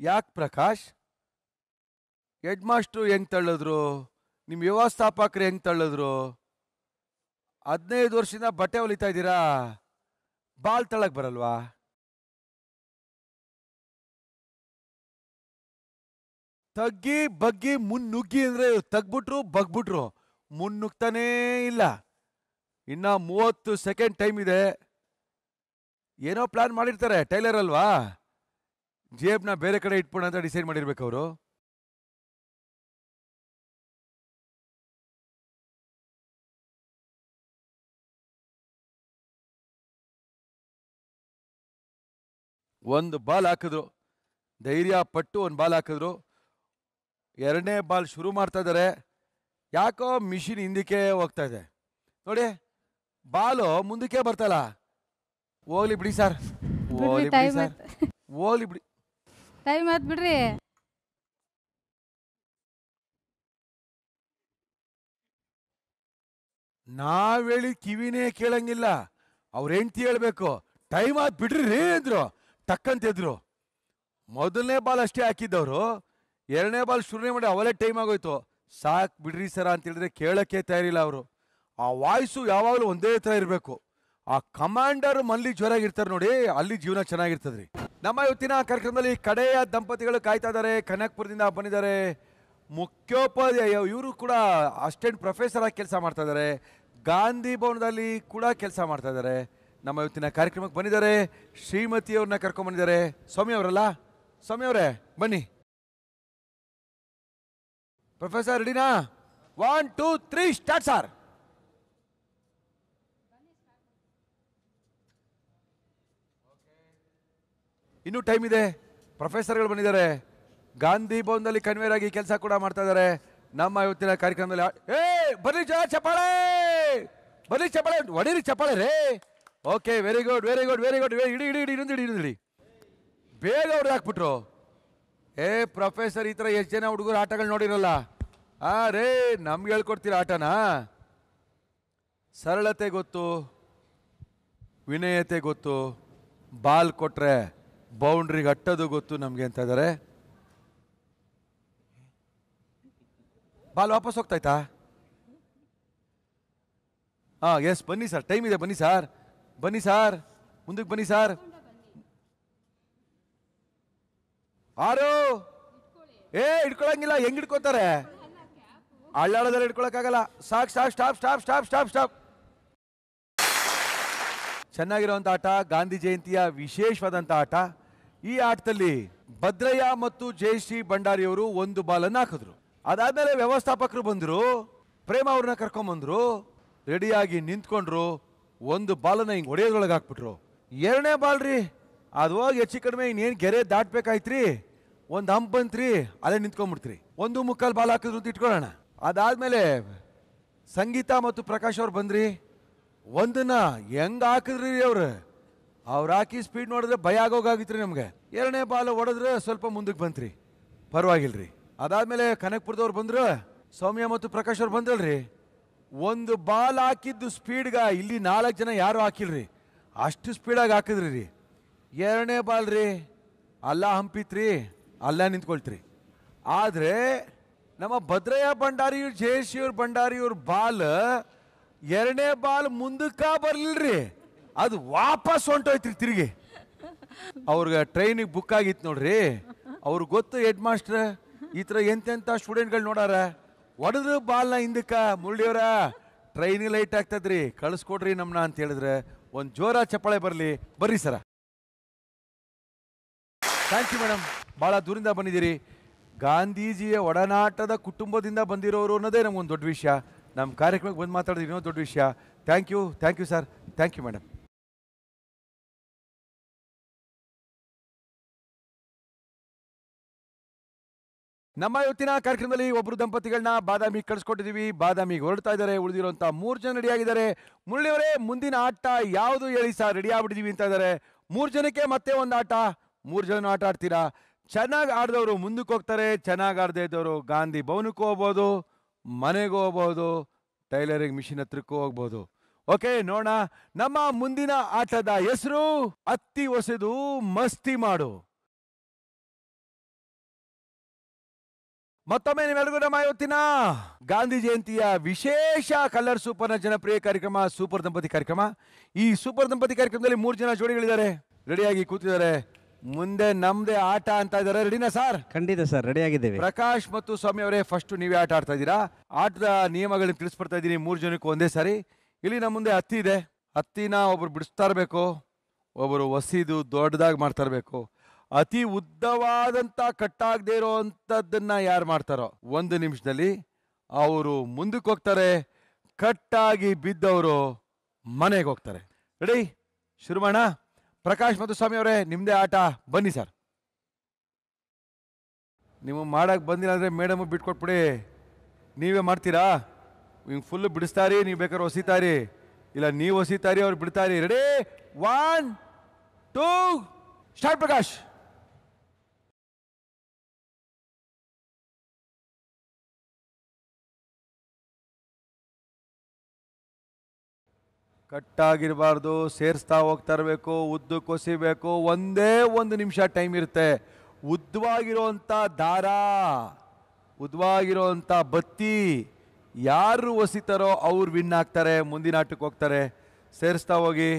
ಯಾಕೆ ಪ್ರಕಾಶ್ ಹೆಡ್ ಮಾಸ್ಟ್ರು ಹೆಂಗ್ ತಳ್ಳಿದ್ರು ನಿಮ್ಮ ವ್ಯವಸ್ಥಾಪಕರು ಹೆಂಗ್ ತಳ್ಳಿದ್ರು ಹದಿನೈದು ವರ್ಷದಿಂದ ಬಟ್ಟೆ ಹೊಲಿತಾ ಇದ್ದೀರಾ ಬಾಲ್ ತಳಕ್ ಬರಲ್ವಾ ತಗ್ಗಿ ಬಗ್ಗಿ ಮುನ್ನುಗ್ಗಿ ಅಂದರೆ ತಗ್ಬಿಟ್ರು ಬಗ್ಬಿಟ್ರು ಮುನ್ನುಗ್ತಾನೇ ಇಲ್ಲ ಇನ್ನು ಮೂವತ್ತು ಸೆಕೆಂಡ್ ಟೈಮ್ ಇದೆ ಏನೋ ಪ್ಲಾನ್ ಮಾಡಿರ್ತಾರೆ ಟೈಲರ್ ಅಲ್ವಾ ಜೇಬ್ನ ಬೇರೆ ಕಡೆ ಇಟ್ಬೋಣ ಅಂತ ಡಿಸೈಡ್ ಮಾಡಿರ್ಬೇಕು ಅವರು ಒಂದು ಬಾಲ್ ಹಾಕಿದ್ರು ಧೈರ್ಯ ಪಟ್ಟು ಒಂದು ಬಾಲ್ ಹಾಕಿದ್ರು ಎರಡನೇ ಬಾಲ್ ಶುರು ಮಾಡ್ತಾ ಇದ್ದಾರೆ ಯಾಕೋ ಮಿಷಿನ್ ಹಿಂದಕ್ಕೆ ಹೋಗ್ತಾ ಇದೆ ನೋಡಿ ಬಾಲು ಮುಂದಕ್ಕೆ ಬರ್ತಲ್ಲ ಹೋಗ್ಲಿ ಬಿಡಿ ಸರ್ ಹೋಗ್ಲಿ ಬಿಡಿ ಸರ್ ಹೋಗ್ಲಿ ಬಿಡಿ ಟೈಮ್ ಆಯ್ತು ಬಿಡ್ರಿ ನಾವೇಳಿ ಕಿವಿನೇ ಕೇಳಂಗಿಲ್ಲ ಅವ್ರ ಹೆಂಡ್ತಿ ಹೇಳ್ಬೇಕು ಟೈಮ್ ಆದ್ ಬಿಡ್ರಿ ರೀ ಅಂದ್ರು ತಕ್ಕಂತಿದ್ರು ಮೊದಲನೇ ಬಾಲ್ ಅಷ್ಟೇ ಹಾಕಿದ್ದವರು ಎರಡನೇ ಬಾಲ್ ಶುರುನೇ ಮಾಡಿ ಅವಲೇ ಟೈಮ್ ಆಗೋಯ್ತು ಸಾಕ್ ಬಿಡ್ರಿ ಸರ ಅಂತ ಹೇಳಿದ್ರೆ ಕೇಳಕ್ಕೆ ತಯಾರಿಲ್ಲ ಅವರು ಆ ವಾಯ್ಸು ಯಾವಾಗಲೂ ಒಂದೇ ಥರ ಇರಬೇಕು ಆ ಕಮಾಂಡರ್ ಮಲ್ಲಿ ಜ್ವರಾಗಿರ್ತಾರೆ ನೋಡಿ ಅಲ್ಲಿ ಜೀವನ ಚೆನ್ನಾಗಿರ್ತದ್ರಿ ನಮ್ಮ ಇವತ್ತಿನ ಕಾರ್ಯಕ್ರಮದಲ್ಲಿ ಕಡೆಯ ದಂಪತಿಗಳು ಕಾಯ್ತಾ ಇದ್ದಾರೆ ಕನಕಪುರದಿಂದ ಬಂದಿದ್ದಾರೆ ಮುಖ್ಯೋಪಾಧ್ಯಾಯ ಇವರು ಕೂಡ ಅಸಿಸ್ಟೆಂಟ್ ಪ್ರೊಫೆಸರ್ ಆಗಿ ಕೆಲಸ ಮಾಡ್ತಾ ಇದ್ದಾರೆ ಗಾಂಧಿ ಭವನದಲ್ಲಿ ಕೂಡ ಕೆಲಸ ಮಾಡ್ತಾ ಇದ್ದಾರೆ ನಮ್ಮ ಇವತ್ತಿನ ಕಾರ್ಯಕ್ರಮಕ್ಕೆ ಬಂದಿದ್ದಾರೆ ಶ್ರೀಮತಿಯವ್ರನ್ನ ಕರ್ಕೊಂಡು ಬಂದಿದ್ದಾರೆ ಸ್ವಾಮಿ ಅವರಲ್ಲ ಸ್ವಾಮಿ ಅವರೇ ಬನ್ನಿ ಪ್ರೊಫೆಸರ್ ರೆಡಿನಾ one two three start sir ಇನ್ನೂ ಟೈಮ್ ಇದೆ ಪ್ರೊಫೆಸರ್ಗಳು ಬಂದಿದ್ದಾರೆ ಗಾಂಧಿ ಭವನದಲ್ಲಿ ಕನ್ವೇರ್ ಆಗಿ ಕೆಲಸ ಕೂಡ ಮಾಡ್ತಾ ಇದ್ದಾರೆ ನಮ್ಮ ಇವತ್ತಿನ ಕಾರ್ಯಕ್ರಮದಲ್ಲಿ ಏ ಬರ್ರಿ ಜ ಚಪ್ಪಾಳೆ ಬರ್ರಿ ಚಪ್ಪಾಳೆ ಒಡೀರಿ ಚಪ್ಪಾಳೆ ರೇ okay very good very good very good ಇಡಿ ಇಡಿ ಇಡಿ ಇನ್ನೊಂದು ಇಡಿ ಇನ್ನೊಂದು ಬೇಗ ಅವ್ರಿಗೆ ಹಾಕ್ಬಿಟ್ರು ಏ ಪ್ರೊಫೆಸರ್ ಈ ಥರ ಎಷ್ಟು ಜನ ಹುಡುಗರು ಆಟಗಳು ನೋಡಿರಲ್ಲ ಆ ರೇ ನಮ್ಗೆ ಹೇಳ್ಕೊಡ್ತೀರ ಆಟನಾ ಸರಳತೆ ಗೊತ್ತು ವಿನಯತೆ ಗೊತ್ತು ಬಾಲ್ ಕೊಟ್ರೆ ಬೌಂಡ್ರಿ ಅಟ್ಟೋದು ಗೊತ್ತು ನಮಗೆ ಅಂತ ಇದ್ದಾರೆ ಬಾಲ್ ವಾಪಸ್ ಹೋಗ್ತಾಯ್ತಾ ಹಾಂ ಎಸ್ ಬನ್ನಿ ಸರ್ ಟೈಮ್ ಇದೆ ಬನ್ನಿ ಸರ್ ಬನ್ನಿ ಸರ್ ಮುಂದಕ್ಕೆ ಬನ್ನಿ ಸರ್ ಆರು ಏ ಇಟ್ಕೊಳಂಗಿಲ್ಲ ಹೆಂಗ್ ಇಟ್ಕೋತಾರೆ ಅಳ್ಳಾಳದಲ್ಲಿ ಆಗಲ್ಲ ಸಾಕ್ ಸಾಕ್ stop stop stop stop stop ಚೆನ್ನಾಗಿರುವಂಥ ಆಟ ಗಾಂಧಿ ಜಯಂತಿಯ ವಿಶೇಷವಾದಂಥ ಆಟ ಈ ಆಟದಲ್ಲಿ ಭದ್ರಯ್ಯ ಮತ್ತು ಜಯಶ್ರೀ ಅವರು ಒಂದು ಬಾಲನ್ನು ಹಾಕಿದ್ರು ಅದಾದ್ಮೇಲೆ ವ್ಯವಸ್ಥಾಪಕರು ಬಂದರು ಪ್ರೇಮ ಅವ್ರನ್ನ ಕರ್ಕೊಂಬಂದ್ರು ರೆಡಿಯಾಗಿ ನಿಂತ್ಕೊಂಡ್ರು ಒಂದು ಬಾಲನ್ನ ಹಿಂಗೆ ಹೊಡೆಯೋದ್ರೊಳಗೆ ಹಾಕ್ಬಿಟ್ರು ಎರಡನೇ ಬಾಲ್ ರೀ ಅದು ಹೋಗಿ ಹೆಚ್ಚು ಕಡಿಮೆ ಇನ್ನೇನು ಗೆರೆ ದಾಟ್ಬೇಕಾಯ್ತ್ರಿ ಒಂದು ಹಂಪಂತ್ರಿ ಅಲ್ಲೇ ನಿಂತ್ಕೊಂಡ್ಬಿಡ್ತ್ರಿ ಒಂದು ಮುಕ್ಕಾಲು ಬಾಲ್ ಹಾಕಿದ್ರು ಅಂತ ಇಟ್ಕೊಳ್ಳೋಣ ಅದಾದಮೇಲೆ ಸಂಗೀತ ಮತ್ತು ಪ್ರಕಾಶ್ ಅವ್ರು ಬಂದ್ರಿ ಒಂದನ್ನ ಹೆಂಗೆ ಹಾಕಿದ್ರಿ ಅವ್ರು ಅವ್ರು ಹಾಕಿ ಸ್ಪೀಡ್ ನೋಡಿದ್ರೆ ಭಯ ಆಗೋಗಾಗಿತ್ತು ನಮಗೆ ಎರಡನೇ ಬಾಲ್ ಹೊಡೆದ್ರೆ ಸ್ವಲ್ಪ ಮುಂದಕ್ಕೆ ಬಂತ್ರಿ ಪರವಾಗಿಲ್ಲ ರೀ ಅದಾದಮೇಲೆ ಕನಕಪುರದವ್ರು ಬಂದರು ಸೌಮ್ಯ ಮತ್ತು ಪ್ರಕಾಶ್ ಅವ್ರು ಬಂದ್ರಲ್ರಿ ಒಂದು ಬಾಲ್ ಹಾಕಿದ್ದು ಸ್ಪೀಡ್ಗೆ ಇಲ್ಲಿ ನಾಲ್ಕು ಜನ ಯಾರು ಹಾಕಿಲ್ರಿ ಅಷ್ಟು ಸ್ಪೀಡಾಗಿ ಹಾಕಿದ್ರಿ ರೀ ಎರಡನೇ ಬಾಲ್ ರೀ ಅಲ್ಲ ಹಂಪಿತ್ರಿ ಅಲ್ಲ ನಿಂತ್ಕೊಳ್ತ್ರಿ ಆದರೆ ನಮ್ಮ ಭದ್ರಯ್ಯ ಭಂಡಾರಿ ಜಯಶ್ರೀ ಅವ್ರ ಭಂಡಾರಿಯವ್ರ ಬಾಲ್ ಎರಡನೇ ಬಾಲ್ ಮುಂದಕ್ಕ ಬರಲಿಲ್ಲ ರೀ ಅದು ವಾಪಸ್ ರೀ ತಿರುಗಿ ಅವ್ರಿಗೆ ಟ್ರೈನಿಗೆ ಬುಕ್ ಆಗಿತ್ತು ನೋಡ್ರಿ ಅವ್ರಿಗೆ ಗೊತ್ತು ಹೆಡ್ ಮಾಸ್ಟರ್ ಈ ಥರ ಎಂತೆಂಥ ಸ್ಟೂಡೆಂಟ್ಗಳು ನೋಡಾರ ಒಡೆದ್ರು ಬಾಲ್ನ ಹಿಂದಕ್ಕೆ ಮುರಳಿಯವರ ಟ್ರೈನಿಗೆ ಲೈಟ್ ಆಗ್ತದ್ರಿ ಕಳಿಸ್ಕೊಡ್ರಿ ನಮ್ಮನ್ನ ಅಂತ ಹೇಳಿದ್ರೆ ಒಂದು ಜೋರ ಚಪ್ಪಾಳೆ ಬರಲಿ ಬರ್ರಿ ಸರ ಥ್ಯಾಂಕ್ ಯು ಮೇಡಮ್ ಭಾಳ ದೂರಿಂದ ಬಂದಿದ್ದೀರಿ ಗಾಂಧೀಜಿಯ ಒಡನಾಟದ ಕುಟುಂಬದಿಂದ ಬಂದಿರೋರು ಅನ್ನೋದೇ ನಮಗೊಂದು ದೊಡ್ಡ ವಿಷಯ ನಮ್ಮ ಕಾರ್ಯಕ್ರಮಕ್ಕೆ ಬಂದು ಮಾತಾಡಿದ್ರೆ ಇನ್ನೊಂದು ದೊಡ್ಡ ವಿಷಯ thank you thank you sir thank you madam ನಮ್ಮ ಇವತ್ತಿನ ಕಾರ್ಯಕ್ರಮದಲ್ಲಿ ಒಬ್ಬರು ದಂಪತಿಗಳನ್ನ ಬಾದಾಮಿ ಕಳಿಸ್ಕೊಟ್ಟಿದ್ದೀವಿ ಬಾದಾಮಿಗೆ ಹೊರಡ್ತಾ ಇದ್ದಾರೆ ಉಳಿದಿರುವಂತಹ ಮೂರು ಜನ ರೆಡಿ ಆಗಿದ್ದಾರೆ ಮುರಳಿಯವರೇ ಮುಂದಿನ ಆಟ ಯಾವುದು ಹೇಳಿ ಸರ್ ರೆಡಿ ಆಗ್ಬಿಟ್ಟಿದ್ದೀವಿ ಅಂತ ಇದ್ದಾರೆ ಮೂರು ಜನಕ್ಕೆ ಮತ್ತೆ ಒಂದು ಆಟ ಮೂರು ಜನ ಆಟ ಆಡ್ತೀರಾ ಚೆನ್ನಾಗಿ ಆಡಿದವರು ಮುಂದಕ್ಕೆ ಹೋಗ್ತಾರೆ ಚೆನ್ನಾಗಿ ಆಡದೆ ಇದ್ದವರು ಗಾಂಧಿ ಭವನಕ್ಕೂ ಹೋಗ್ಬೋದು ಮನೆಗೂ ಹೋಗ್ಬೋದು ಟೈಲರಿಂಗ್ ಮಿಷಿನ್ ಹತ್ರಕ್ಕೂ ಹೋಗ್ಬೋದು ಓಕೆ ನೋಡೋಣ ನಮ್ಮ ಮುಂದಿನ ಆಟದ ಹೆಸರು ಅತ್ತಿ ಒಸೆದು ಮಸ್ತಿ ಮಾಡು ಮತ್ತೊಮ್ಮೆ ನಿಮ್ಮೆಲ್ಲರಿಗೂ ನಮ್ಮ ಇವತ್ತಿನ ಗಾಂಧಿ ಜಯಂತಿಯ ವಿಶೇಷ ಕಲರ್ ಸೂಪರ್ನ ಜನಪ್ರಿಯ ಕಾರ್ಯಕ್ರಮ ಸೂಪರ್ ದಂಪತಿ ಕಾರ್ಯಕ್ರಮ ಈ ಸೂಪರ್ ದಂಪತಿ ಕಾರ್ಯಕ್ರಮದಲ್ಲಿ ಮೂರು ಜನ ಜೋಡಿಗಳಿದ್ದಾರೆ ರೆಡಿಯಾಗಿ ಕೂತಿದ್ದಾರೆ ಮುಂದೆ ನಮ್ದೇ ಆಟ ಅಂತ ಇದ್ದಾರೆ ರೆಡಿನಾ ಸರ್ ಖಂಡಿತ ಸರ್ ರೆಡಿ ಆಗಿದ್ದೇವೆ ಪ್ರಕಾಶ್ ಮತ್ತು ಸ್ವಾಮಿ ಅವರೇ ಫಸ್ಟ್ ನೀವೇ ಆಟ ಆಡ್ತಾ ಇದ್ದೀರಾ ಆಟದ ನಿಯಮಗಳನ್ನ ತಿಳಿಸ್ಬಿಡ್ತಾ ಇದ್ದೀನಿ ಮೂರು ಜನಕ್ಕೂ ಒಂದೇ ಸಾರಿ ಇಲ್ಲಿ ನಮ್ಮ ಮುಂದೆ ಹತ್ತಿ ಇದೆ ಹತ್ತಿನ ಒಬ್ರು ಬಿಡಿಸ್ತಾ ಇರಬೇಕು ಒಬ್ಬರು ಒಸಿದು ದೊಡ್ಡದಾಗಿ ಮಾಡ್ತಾ ಇರಬೇಕು ಅತಿ ಉದ್ದವಾದಂಥ ಕಟ್ಟಾಗದೇ ಇರೋ ಯಾರು ಮಾಡ್ತಾರೋ ಒಂದು ನಿಮಿಷದಲ್ಲಿ ಅವರು ಮುಂದಕ್ಕೆ ಹೋಗ್ತಾರೆ ಕಟ್ಟಾಗಿ ಬಿದ್ದವರು ಮನೆಗೆ ಹೋಗ್ತಾರೆ ರೆಡಿ ಶುರು ಪ್ರಕಾಶ್ ಮತ್ತು ಸ್ವಾಮಿ ಅವರೇ ನಿಮ್ಮದೇ ಆಟ ಬನ್ನಿ ಸರ್ ನೀವು ಮಾಡೋಕ್ಕೆ ಬಂದಿಲ್ಲ ಅಂದರೆ ಮೇಡಮ್ ಬಿಟ್ಕೊಟ್ಬಿಡಿ ನೀವೇ ಮಾಡ್ತೀರಾ ಹಿಂಗೆ ಫುಲ್ಲು ಬಿಡಿಸ್ತಾರಿ ನೀವು ಬೇಕಾದ್ರೆ ಹೊಸಿತಾರಿ ಇಲ್ಲ ನೀವು ಹೊಸಿತಾರಿ ಅವ್ರು ಬಿಡ್ತಾರಿ ready one two start Prakash ಕಟ್ಟಾಗಿರಬಾರ್ದು ಸೇರಿಸ್ತಾ ಹೋಗ್ತಾ ಇರಬೇಕು ಉದ್ದ ಕೊಸಿಬೇಕು ಒಂದೇ ಒಂದು ನಿಮಿಷ ಟೈಮ್ ಇರುತ್ತೆ ಉದ್ದವಾಗಿರುವಂಥ ದಾರ ಉದ್ವಾಗಿರೋವಂಥ ಬತ್ತಿ ಯಾರು ಒಸಿತಾರೋ ಅವ್ರು ವಿನ್ ಆಗ್ತಾರೆ ಮುಂದಿನ ಆಟಕ್ಕೆ ಹೋಗ್ತಾರೆ ಸೇರಿಸ್ತಾ ಹೋಗಿ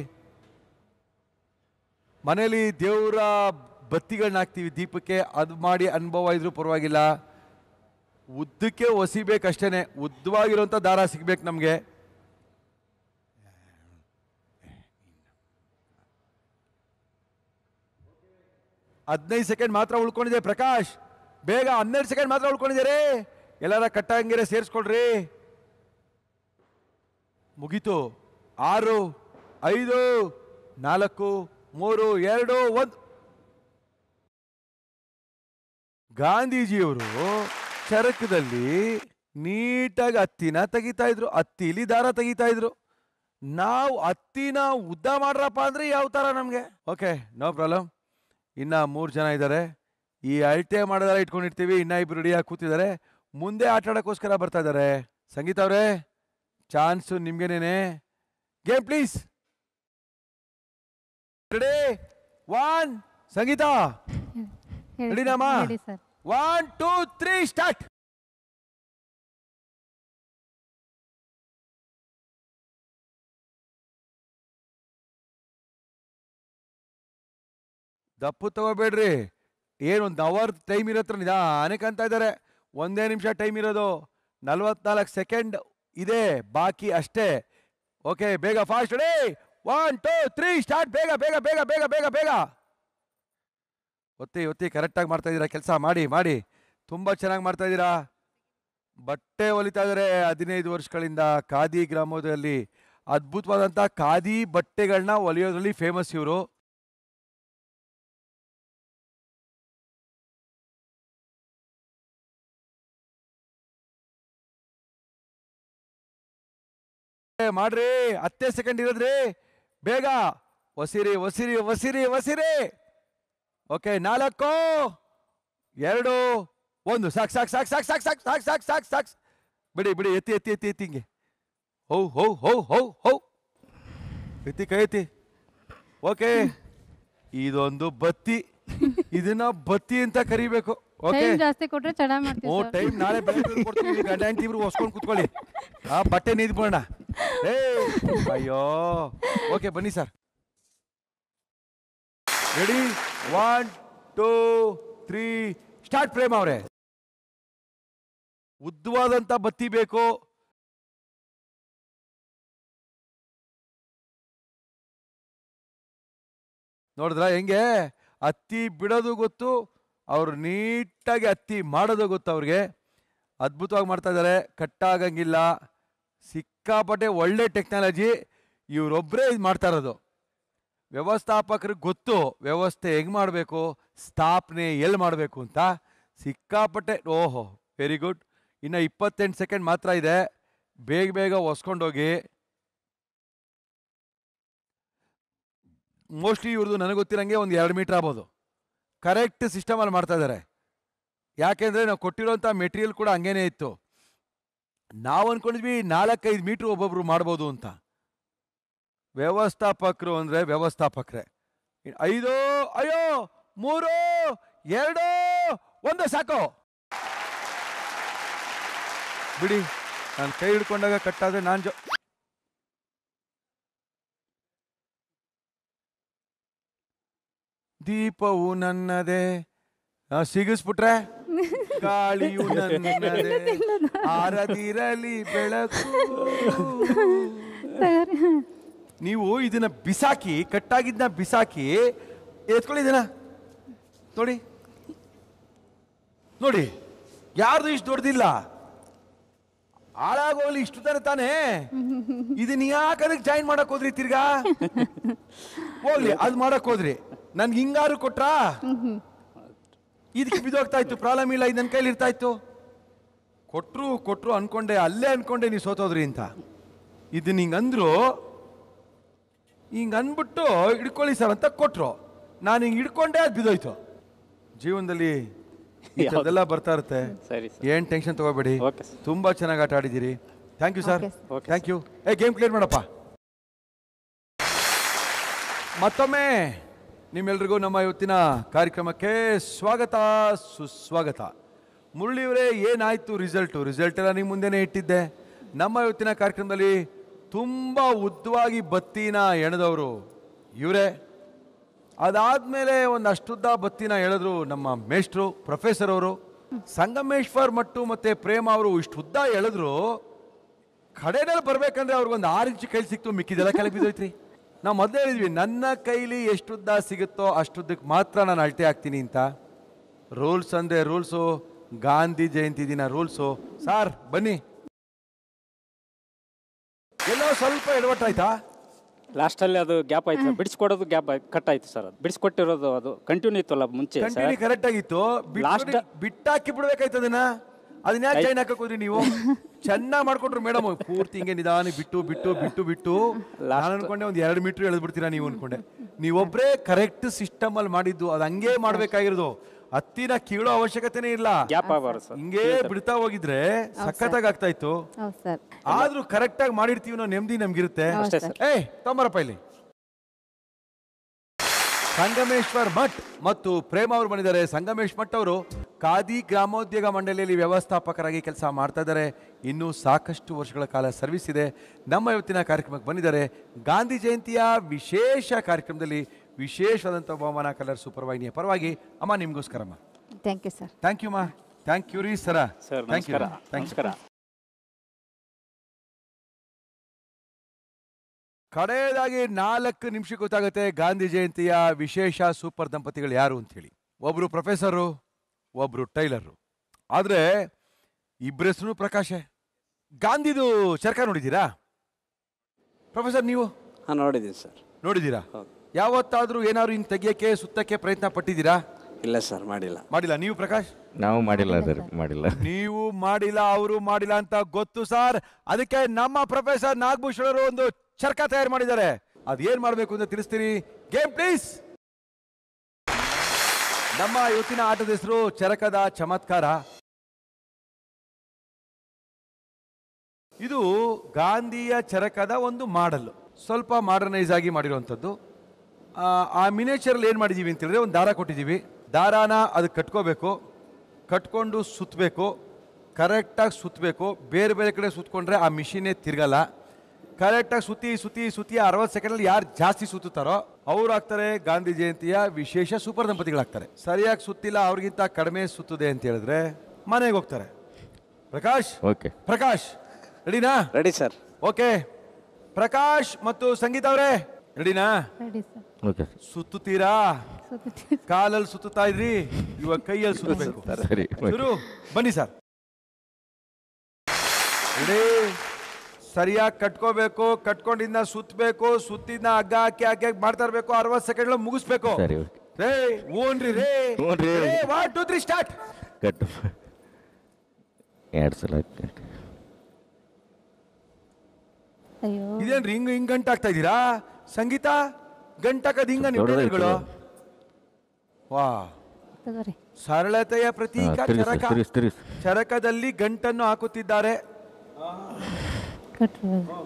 ಮನೇಲಿ ದೇವರ ಬತ್ತಿಗಳನ್ನ ಹಾಕ್ತೀವಿ ದೀಪಕ್ಕೆ ಅದು ಮಾಡಿ ಅನುಭವ ಇದ್ರೂ ಪರವಾಗಿಲ್ಲ ಉದ್ದಕ್ಕೆ ಒಸಿಬೇಕಷ್ಟೇ ಉದ್ದವಾಗಿರೋಂಥ ದಾರ ಸಿಗ್ಬೇಕು ನಮಗೆ ಹದಿನೈದು ಸೆಕೆಂಡ್ ಮಾತ್ರ ಉಳ್ಕೊಂಡಿದೆ ಪ್ರಕಾಶ್ ಬೇಗ ಹನ್ನೆರಡು ಸೆಕೆಂಡ್ ಮಾತ್ರ ಉಳ್ಕೊಂಡಿದ್ದಾರೆ ಎಲ್ಲರ ಕಟ್ಟಂಗಿರೆ ಸೇರಿಸ್ಕೊಳ್ರಿ ಮುಗೀತು ಆರು ಐದು ನಾಲ್ಕು ಮೂರು ಎರಡು ಒಂದು ಗಾಂಧೀಜಿಯವರು ಚರಕದಲ್ಲಿ ನೀಟಾಗಿ ಹತ್ತಿನ ತೆಗಿತಾ ಇದ್ರು ಹತ್ತಿಲಿ ದಾರ ತೆಗಿತಾ ಇದ್ರು ನಾವು ಹತ್ತಿನ ಉದ್ದ ಮಾಡ್ರಪ್ಪ ಅಂದ್ರೆ ಯಾವ ತರ ನಮಗೆ ಓಕೆ ನೋ ಪ್ರಾಬ್ಲಮ್ ಇನ್ನ ಮೂರು ಜನ ಇದ್ದಾರೆ ಈ ಅಳತೆ ಮಾಡೋದಾರ ಇಟ್ಕೊಂಡಿರ್ತೀವಿ ಇನ್ನ ಇಬ್ರು ರೆಡಿಯಾಗಿ ಕೂತಿದ್ದಾರೆ ಮುಂದೆ ಆಟ ಆಡೋಕ್ಕೋಸ್ಕರ ಬರ್ತಾ ಇದ್ದಾರೆ ಸಂಗೀತ ಅವ್ರೆ ಚಾನ್ಸು ನಿಮ್ಗೇನೇನೆ game please ready one Sangeetha ರೆಡಿನಮ್ಮ ಒನ್ ಟೂ ತ್ರೀ ಸ್ಟಾರ್ಟ್ ದಪ್ಪು ತಗೋಬೇಡ್ರಿ ಏನು ಒಂದು ಅವರ್ ಟೈಮ್ ಇರೋತ್ರ ನಿಧಾನಕ್ಕೆ ಅಂತ ಇದ್ದಾರೆ ಒಂದೇ ನಿಮಿಷ ಟೈಮ್ ಇರೋದು ನಲ್ವತ್ನಾಲ್ಕು ಸೆಕೆಂಡ್ ಇದೆ ಬಾಕಿ ಅಷ್ಟೇ ಓಕೆ ಬೇಗ ಫಾಸ್ಟ್ ಡೇ ಒನ್ ಟೂ ತ್ರೀ ಸ್ಟಾರ್ಟ್ ಬೇಗ ಬೇಗ ಬೇಗ ಬೇಗ ಬೇಗ ಬೇಗ ಒತ್ತಿ ಒತ್ತಿ ಕರೆಕ್ಟಾಗಿ ಮಾಡ್ತಾ ಇದ್ದೀರಾ ಕೆಲಸ ಮಾಡಿ ಮಾಡಿ ತುಂಬ ಚೆನ್ನಾಗಿ ಮಾಡ್ತಾ ಇದ್ದೀರಾ ಬಟ್ಟೆ ಹೊಲಿತಾ ಇದ್ದಾರೆ ಹದಿನೈದು ವರ್ಷಗಳಿಂದ ಖಾದಿ ಗ್ರಾಮದಲ್ಲಿ ಅದ್ಭುತವಾದಂಥ ಖಾದಿ ಬಟ್ಟೆಗಳನ್ನ ಹೊಲಿಯೋದ್ರಲ್ಲಿ ಫೇಮಸ್ ಇವರು ಮಾಡ್ರಿ ಹತ್ತೇ ಸೆಕೆಂಡ್ ಇರೋದ್ರಿ ಬೇಗ ಒಸಿರಿ ಒಸಿರಿ ಒಸಿರಿ ಒಸಿರಿ ಓಕೆ ನಾಲ್ಕು ಎರಡು ಒಂದು ಸಾಕು ಸಾಕು ಸಾಕು ಸಾಕು ಸಾಕು ಸಾಕು ಸಾಕು ಸಾಕು ಸಾಕು ಸಾಕು ಬಿಡಿ ಬಿಡಿ ಎತ್ತಿ ಎತ್ತಿ ಎತ್ತಿ ಎತ್ತಿ ಹಿಂಗೆ ಹೌ ಹೌ ಹೌ ಹೌ ಹೌ ಎತ್ತಿ ಕೈ ಓಕೆ ಇದೊಂದು ಬತ್ತಿ ಇದನ್ನ ಬತ್ತಿ ಅಂತ ಕರಿಬೇಕು ಓಕೆ ನಾಳೆ ಬೆಳಗ್ಗೆ ಕೊಡ್ತೀವಿ ಗಂಡ ಹೆಂಡತಿ ಇಬ್ರು ಹೊಸ್ಕೊಂಡು ಕುತ್ಕೊಳ್ಳಿ ಆ ಬಟ್ಟೆ ನೀದ್ಬಿಡೋಣ ಅಯ್ಯೋ ಓಕೆ ಬನ್ನಿ sir ready one two three start Prem ಅವರೇ ಉದ್ದವಾದಂತ ಬತ್ತಿ ಬೇಕು ನೋಡಿದ್ರ ಹೆಂಗೆ ಅತ್ತಿ ಬಿಡೋದು ಗೊತ್ತು ಅವ್ರು ನೀಟಾಗಿ ಅತ್ತಿ ಮಾಡೋದು ಗೊತ್ತು ಅವ್ರಿಗೆ ಅದ್ಭುತವಾಗಿ ಮಾಡ್ತಾ ಇದ್ದಾರೆ ಕಟ್ಟಾಗಂಗಿಲ್ಲ ಸಿಕ್ ಸಿಕ್ಕಾಪಟ್ಟೆ ಒಳ್ಳೆ ಟೆಕ್ನಾಲಜಿ ಇವರೊಬ್ಬರೇ ಇದು ಮಾಡ್ತಾ ಇರೋದು ವ್ಯವಸ್ಥಾಪಕರಿಗೆ ಗೊತ್ತು ವ್ಯವಸ್ಥೆ ಹೆಂಗೆ ಮಾಡಬೇಕು ಸ್ಥಾಪನೆ ಎಲ್ಲಿ ಮಾಡಬೇಕು ಅಂತ ಸಿಕ್ಕಾಪಟ್ಟೆ ಓಹೋ ವೆರಿ ಗುಡ್ ಇನ್ನು ಇಪ್ಪತ್ತೆಂಟು ಸೆಕೆಂಡ್ ಮಾತ್ರ ಇದೆ ಬೇಗ ಬೇಗ ಒಸ್ಕೊಂಡೋಗಿ ಮೋಸ್ಟ್ಲಿ ಇವ್ರದ್ದು ನನಗೆ ಗೊತ್ತಿರೋಂಗೆ ಒಂದು ಎರಡು ಮೀಟ್ರ್ ಆಗ್ಬೋದು ಕರೆಕ್ಟ್ ಸಿಸ್ಟಮಲ್ಲಿ ಮಾಡ್ತಾ ಇದ್ದಾರೆ ಯಾಕೆಂದರೆ ನಾವು ಕೊಟ್ಟಿರೋಂಥ ಮೆಟೀರಿಯಲ್ ಕೂಡ ಹಂಗೇನೆ ಇತ್ತು ನಾವು ಅನ್ಕೊಂಡಿದ್ವಿ ನಾಲ್ಕೈದು ಮೀಟ್ರ್ ಒಬ್ಬೊಬ್ರು ಮಾಡ್ಬೋದು ಅಂತ ವ್ಯವಸ್ಥಾಪಕರು ಅಂದರೆ ವ್ಯವಸ್ಥಾಪಕರೇ ಐದು ಅಯ್ಯೋ ಮೂರು ಎರಡು ಒಂದು ಸಾಕು ಬಿಡಿ ನಾನು ಕೈ ಹಿಡ್ಕೊಂಡಾಗ ಕಟ್ಟಾದ್ರೆ ನಾನು ಜೊ ದೀಪವು ನನ್ನದೇ ಸಿಗಿಸ್ಬಿಟ್ರೆ ಕಾಳಿಯು ಆರದಿರಲಿ ಬೆಳಕು ನೀವು ಇದನ್ನ ಬಿಸಾಕಿ ಕಟ್ಟಾಗಿದ್ನ ಬಿಸಾಕಿ ಎತ್ಕೊಳ್ಳಿ ಇದನ್ನ ನೋಡಿ ನೋಡಿ ಯಾರ್ದು ಇಷ್ಟು ದೊಡ್ಡದಿಲ್ಲ ಹಾಳಾಗೋಲಿ ಇಷ್ಟು ತಾನೆ ತಾನೇ ಇದನ್ನ ಯಾಕೆ ಅದಕ್ಕೆ ಜಾಯಿನ್ ಮಾಡಕ್ ಹೋದ್ರಿ ತಿರ್ಗಾ ಹೋಗ್ಲಿ ಅದ್ ಮಾಡಕ್ ಹೋದ್ರಿ ನನ್ಗೆ ಹಿಂಗಾರು ಕೊಟ್ರಾ ಇದಕ್ಕೆ ಬಿದ್ದೋಗ್ತಾ ಇತ್ತು ಪ್ರಾಬ್ಲಮ್ ಇಲ್ಲ ಇದು ನನ್ನ ಕೈಲಿ ಇರ್ತಾ ಇತ್ತು ಕೊಟ್ಟರು ಕೊಟ್ಟರು ಅನ್ಕೊಂಡೆ ಅಲ್ಲೇ ಅನ್ಕೊಂಡೆ ನೀವು ಸೋತೋದ್ರಿ ಅಂತ ಇದು ಹಿಂಗೆ ಅಂದರು ಹಿಂಗೆ ಅಂದ್ಬಿಟ್ಟು ಹಿಡ್ಕೊಳ್ಳಿ ಸರ್ ಅಂತ ಕೊಟ್ಟರು ನಾನು ಹಿಂಗೆ ಹಿಡ್ಕೊಂಡೆ ಅದು ಬಿದೋಯ್ತು ಜೀವನದಲ್ಲಿ ಅದೆಲ್ಲ ಬರ್ತಾ ಇರುತ್ತೆ ಏನು ಟೆನ್ಷನ್ ತಗೋಬೇಡಿ ತುಂಬ ಚೆನ್ನಾಗಿ ಆಟ ಆಡಿದ್ದೀರಿ thank you sir thank you ಏ ಗೇಮ್ ಕ್ಲಿಯರ್ ಮಾಡಪ್ಪ ಮತ್ತೊಮ್ಮೆ ನಿಮ್ಮೆಲ್ರಿಗೂ ನಮ್ಮ ಇವತ್ತಿನ ಕಾರ್ಯಕ್ರಮಕ್ಕೆ ಸ್ವಾಗತ ಸುಸ್ವಾಗತ ಮುರಳಿಯವರೇ ಏನಾಯಿತು ರಿಸಲ್ಟು ರಿಸಲ್ಟ್ ಎಲ್ಲ ನಿಮ್ಮ ಮುಂದೆನೇ ಇಟ್ಟಿದ್ದೆ ನಮ್ಮ ಇವತ್ತಿನ ಕಾರ್ಯಕ್ರಮದಲ್ಲಿ ತುಂಬ ಉದ್ದವಾಗಿ ಬತ್ತಿನ ಎಣದವರು ಇವರೇ ಅದಾದಮೇಲೆ ಅಷ್ಟುದ್ದ ಬತ್ತಿನ ಎಳೆದ್ರು ನಮ್ಮ ಮೇಷ್ಟ್ರು ಪ್ರೊಫೆಸರ್ ಅವರು ಸಂಗಮೇಶ್ವರ್ ಮಟ್ಟು ಮತ್ತು ಪ್ರೇಮ ಅವರು ಇಷ್ಟು ಉದ್ದ ಎಳೆದ್ರು ಕಡೆಯಲ್ಲಿ ಬರಬೇಕಂದ್ರೆ ಅವ್ರಿಗೊಂದು ಆರು ಇಂಚು ಕೈ ಸಿಕ್ತು ಮಿಕ್ಕಿದೆಲ್ಲ ಕೆಳಗೆ ನಾವು ಮೊದಲೇ ಹೇಳಿದ್ವಿ ನನ್ನ ಕೈಲಿ ಎಷ್ಟುದ್ದ ಸಿಗುತ್ತೋ ಅಷ್ಟುದ್ದಕ್ಕೆ ಮಾತ್ರ ನಾನು ಅಳತೆ ಆಗ್ತೀನಿ ಅಂತ ರೂಲ್ಸ್ ಅಂದರೆ ರೂಲ್ಸು ಗಾಂಧಿ ಜಯಂತಿ ದಿನ ರೂಲ್ಸು ಸಾರ್ ಬನ್ನಿ ಎಲ್ಲೋ ಸ್ವಲ್ಪ ಎಡವಟ್ಟಾಯ್ತಾ ಲಾಸ್ಟಲ್ಲಿ ಅದು ಗ್ಯಾಪ್ ಆಯ್ತು ಬಿಡಿಸ್ಕೊಡೋದು ಗ್ಯಾಪ್ ಕಟ್ ಆಯ್ತು ಸರ್ ಅದು ಬಿಡಿಸ್ಕೊಟ್ಟಿರೋದು ಅದು ಕಂಟಿನ್ಯೂ ಇತ್ತಲ್ಲ ಮುಂಚೆ ಕರೆಕ್ಟ್ ಆಗಿತ್ತು ಬಿಟ್ಟಾಕಿ ಬಿಡ್ಬೇಕಾಯ್ತು ಅದನ್ನ ಅದನ್ನ ಚೈನ್ ಹಾಕಕ್ ಹೋದ್ರಿ ನೀವು ಚೆನ್ನಾಗಿ ಮಾಡ್ಕೊಂಡ್ರು ಮೇಡಮ್ ಪೂರ್ತಿ ಹಿಂಗೆ ನಿಧಾನ ಬಿಟ್ಟು ಬಿಟ್ಟು ಬಿಟ್ಟು ಬಿಟ್ಟು ನಾನು ಅನ್ಕೊಂಡೆ ಒಂದ್ ಎರಡು ಮೀಟರ್ ಎಳೆದ್ಬಿಡ್ತೀರಾ ನೀವು ಅನ್ಕೊಂಡೆ ನೀವೊಬ್ರೇ ಕರೆಕ್ಟ್ ಸಿಸ್ಟಮ್ ಅಲ್ಲಿ ಮಾಡಿದ್ದು ಅದ್ ಹಂಗೆ ಮಾಡ್ಬೇಕಾಗಿರೋದು ಹತ್ತಿನ ಕೀಳೋ ಅವಶ್ಯಕತೆನೇ ಇಲ್ಲ ಹಿಂಗೆ ಬಿಡ್ತಾ ಹೋಗಿದ್ರೆ ಸಖತ್ತಾಗಿ ಆಗ್ತಾ ಇತ್ತು ಆದ್ರೂ ಕರೆಕ್ಟ್ ಆಗಿ ಮಾಡಿರ್ತೀವಿ ಅನ್ನೋ ನೆಮ್ಮದಿ ನಮ್ಗಿರುತ್ತೆ ಏಯ್ ತಗೊಂಬರಪ್ಪ ಇಲ್ಲಿ ಸಂಗಮೇಶ್ವರ್ ಮಠ್ ಮತ್ತು ಪ್ರೇಮ ಅವರು ಬಂದಿದ್ದಾರೆ ಸಂಗಮೇಶ್ ಮಠ್ ಅವರು ಖಾದಿ ಗ್ರಾಮೋದ್ಯೋಗ ಮಂಡಳಿಯಲ್ಲಿ ವ್ಯವಸ್ಥಾಪಕರಾಗಿ ಕೆಲಸ ಮಾಡ್ತಾ ಇದ್ದಾರೆ ಇನ್ನೂ ಸಾಕಷ್ಟು ವರ್ಷಗಳ ಕಾಲ ಸರ್ವಿಸ್ ಇದೆ ನಮ್ಮ ಇವತ್ತಿನ ಕಾರ್ಯಕ್ರಮಕ್ಕೆ ಬಂದಿದ್ದಾರೆ ಗಾಂಧಿ ಜಯಂತಿಯ ವಿಶೇಷ ಕಾರ್ಯಕ್ರಮದಲ್ಲಿ ವಿಶೇಷವಾದಂಥ ಬಹುಮಾನ ಕಲರ್ ವಾಹಿನಿಯ ಪರವಾಗಿ ಅಮ್ಮ ಅಮ್ಮ thank you sir thank you ಅಮ್ಮ ಥ್ಯಾಂಕ್ ಯು ರೀ ಸರ ಥ್ಯಾಂಕ್ ಯು ನಮಸ್ಕಾರ ಕಡೆಯದಾಗಿ ನಾಲ್ಕು ನಿಮಿಷ ಗೊತ್ತಾಗುತ್ತೆ ಗಾಂಧಿ ಜಯಂತಿಯ ವಿಶೇಷ ಸೂಪರ್ ದಂಪತಿಗಳು ಯಾರು ಅಂತ ಹೇಳಿ ಒಬ್ಬರು ಪ್ರೊಫೆಸರು ಒಬ್ಬರು ಟೈಲರು ಆದ್ರೆ ಇಬ್ಬರೆಸ್ರು ಪ್ರಕಾಶೆ ಗಾಂಧಿದು ಚರ್ಕ ನೋಡಿದ್ದೀರಾ ಪ್ರೊಫೆಸರ್ ನೀವು ಹಾಂ ನೋಡಿದ್ದೀನಿ ಸರ್ ನೋಡಿದ್ದೀರಾ ಯಾವತ್ತಾದರೂ ಏನಾದ್ರು ಹಿಂಗೆ ತೆಗಿಯೋಕ್ಕೆ ಸುತ್ತಕ್ಕೆ ಪ್ರಯತ್ನ ಪಟ್ಟಿದ್ದೀರಾ ಇಲ್ಲ ಸರ್ ಮಾಡಿಲ್ಲ ಮಾಡಿಲ್ಲ ನೀವು ಪ್ರಕಾಶ್ ನಾವು ಮಾಡಿಲ್ಲ ಸರ್ ಮಾಡಿಲ್ಲ ನೀವು ಮಾಡಿಲ್ಲ ಅವರು ಮಾಡಿಲ್ಲ ಅಂತ ಗೊತ್ತು ಸರ್ ಅದಕ್ಕೆ ನಮ್ಮ ಪ್ರೊಫೆಸರ್ ನಾಗಭೂಷಣರು ಒಂದು ಚರ್ಕ ತಯಾರು ಮಾಡಿದ್ದಾರೆ ಏನ್ ಮಾಡಬೇಕು ಅಂತ ತಿಳಿಸ್ತೀರಿ ಗೇಮ್ ಪ್ಲೀಸ್ ನಮ್ಮ ಇವತ್ತಿನ ಆಟದ ಹೆಸರು ಚರಕದ ಚಮತ್ಕಾರ ಇದು ಗಾಂಧಿಯ ಚರಕದ ಒಂದು ಮಾಡಲ್ ಸ್ವಲ್ಪ ಮಾಡರ್ನೈಸ್ ಆಗಿ ಮಾಡಿರುವಂಥದ್ದು ಆ ಮಿನೇಚರಲ್ಲಿ ಏನು ಮಾಡಿದ್ದೀವಿ ಅಂತೇಳಿದ್ರೆ ಒಂದು ದಾರ ಕೊಟ್ಟಿದ್ದೀವಿ ದಾರಾನ ಅದಕ್ಕೆ ಕಟ್ಕೋಬೇಕು ಕಟ್ಕೊಂಡು ಸುತ್ತಬೇಕು ಕರೆಕ್ಟಾಗಿ ಸುತ್ತಬೇಕು ಬೇರೆ ಬೇರೆ ಕಡೆ ಸುತ್ತಕೊಂಡ್ರೆ ಆ ಮಿಷಿನೇ ತಿರ್ಗಲ್ಲ ಕರೆಕ್ಟಾಗಿ ಸುತ್ತಿ ಸುತ್ತಿ ಸುತ್ತಿ ಅರವತ್ತು ಸೆಕೆಂಡಲ್ಲಿ ಯಾರು ಜಾಸ್ತಿ ಸುತ್ತಾರೋ ಅವ್ರು ಆಗ್ತಾರೆ ಗಾಂಧಿ ಜಯಂತಿಯ ವಿಶೇಷ ಸೂಪರ್ ದಂಪತಿಗಳಾಗ್ತಾರೆ ಸರಿಯಾಗಿ ಸುತ್ತಿಲ್ಲ ಅವ್ರಿಗಿಂತ ಕಡಿಮೆ ಸುತ್ತದೆ ಅಂತ ಹೇಳಿದ್ರೆ ಮನೆಗೆ ಹೋಗ್ತಾರೆ ಪ್ರಕಾಶ್ ಓಕೆ ಪ್ರಕಾಶ್ ರೆಡಿನಾ ರೆಡಿ ಸರ್ ಓಕೆ ಪ್ರಕಾಶ್ ಮತ್ತು ಸಂಗೀತ ಅವರೇ ರೆಡಿನಾ ಓಕೆ ಸುತ್ತುತ್ತೀರಾ ಕಾಲಲ್ಲಿ ಸುತ್ತಾ ಇದ್ರಿ ಇವಾಗ ಕೈಯಲ್ಲಿ ಸುತ್ತಬೇಕು ಸರಿ ಬನ್ನಿ ಸರ್ ರೆಡಿ ಸರಿಯಾಗಿ ಕಟ್ಕೋಬೇಕು ಕಟ್ಕೊಂಡಿದ್ನ ಸುತ್ತಬೇಕು ಸುತ್ತಿದ್ನ ಹಗ್ಗ ಹಾಕಿ ಹಾಕಿ ಮಾಡ್ತಾ ಇರಬೇಕು ಅರವತ್ತು ಸೆಕೆಂಡ್ ಮುಗಿಸ್ಬೇಕು ಸರಿ ಓಕೆ ರೇ ಓನ್ರಿ ರೇ ಹ್ಞೂನ್ರಿ. ರೇ ಸ್ಟಾರ್ಟ್ ಕಟ್ ಎರಡು ಸಲ ಕಟ್ ಅಯ್ಯೋ ಹಿಂಗ್ ಹಿಂಗ್ ಗಂಟ ಆಗ್ತಾ ಇದ್ದೀರಾ ಸಂಗೀತ ಗಂಟಾಕದ್ ಹಿಂಗ ನೀವು ವಾ ಸರಳತೆಯ ಪ್ರತೀಕ ಹಾ, ಚರಕ ಚರಕದಲ್ಲಿ ಗಂಟನ್ನು ಹಾಕುತ್ತಿದ್ದಾರೆ ಕಟ್ಟಬೇಕು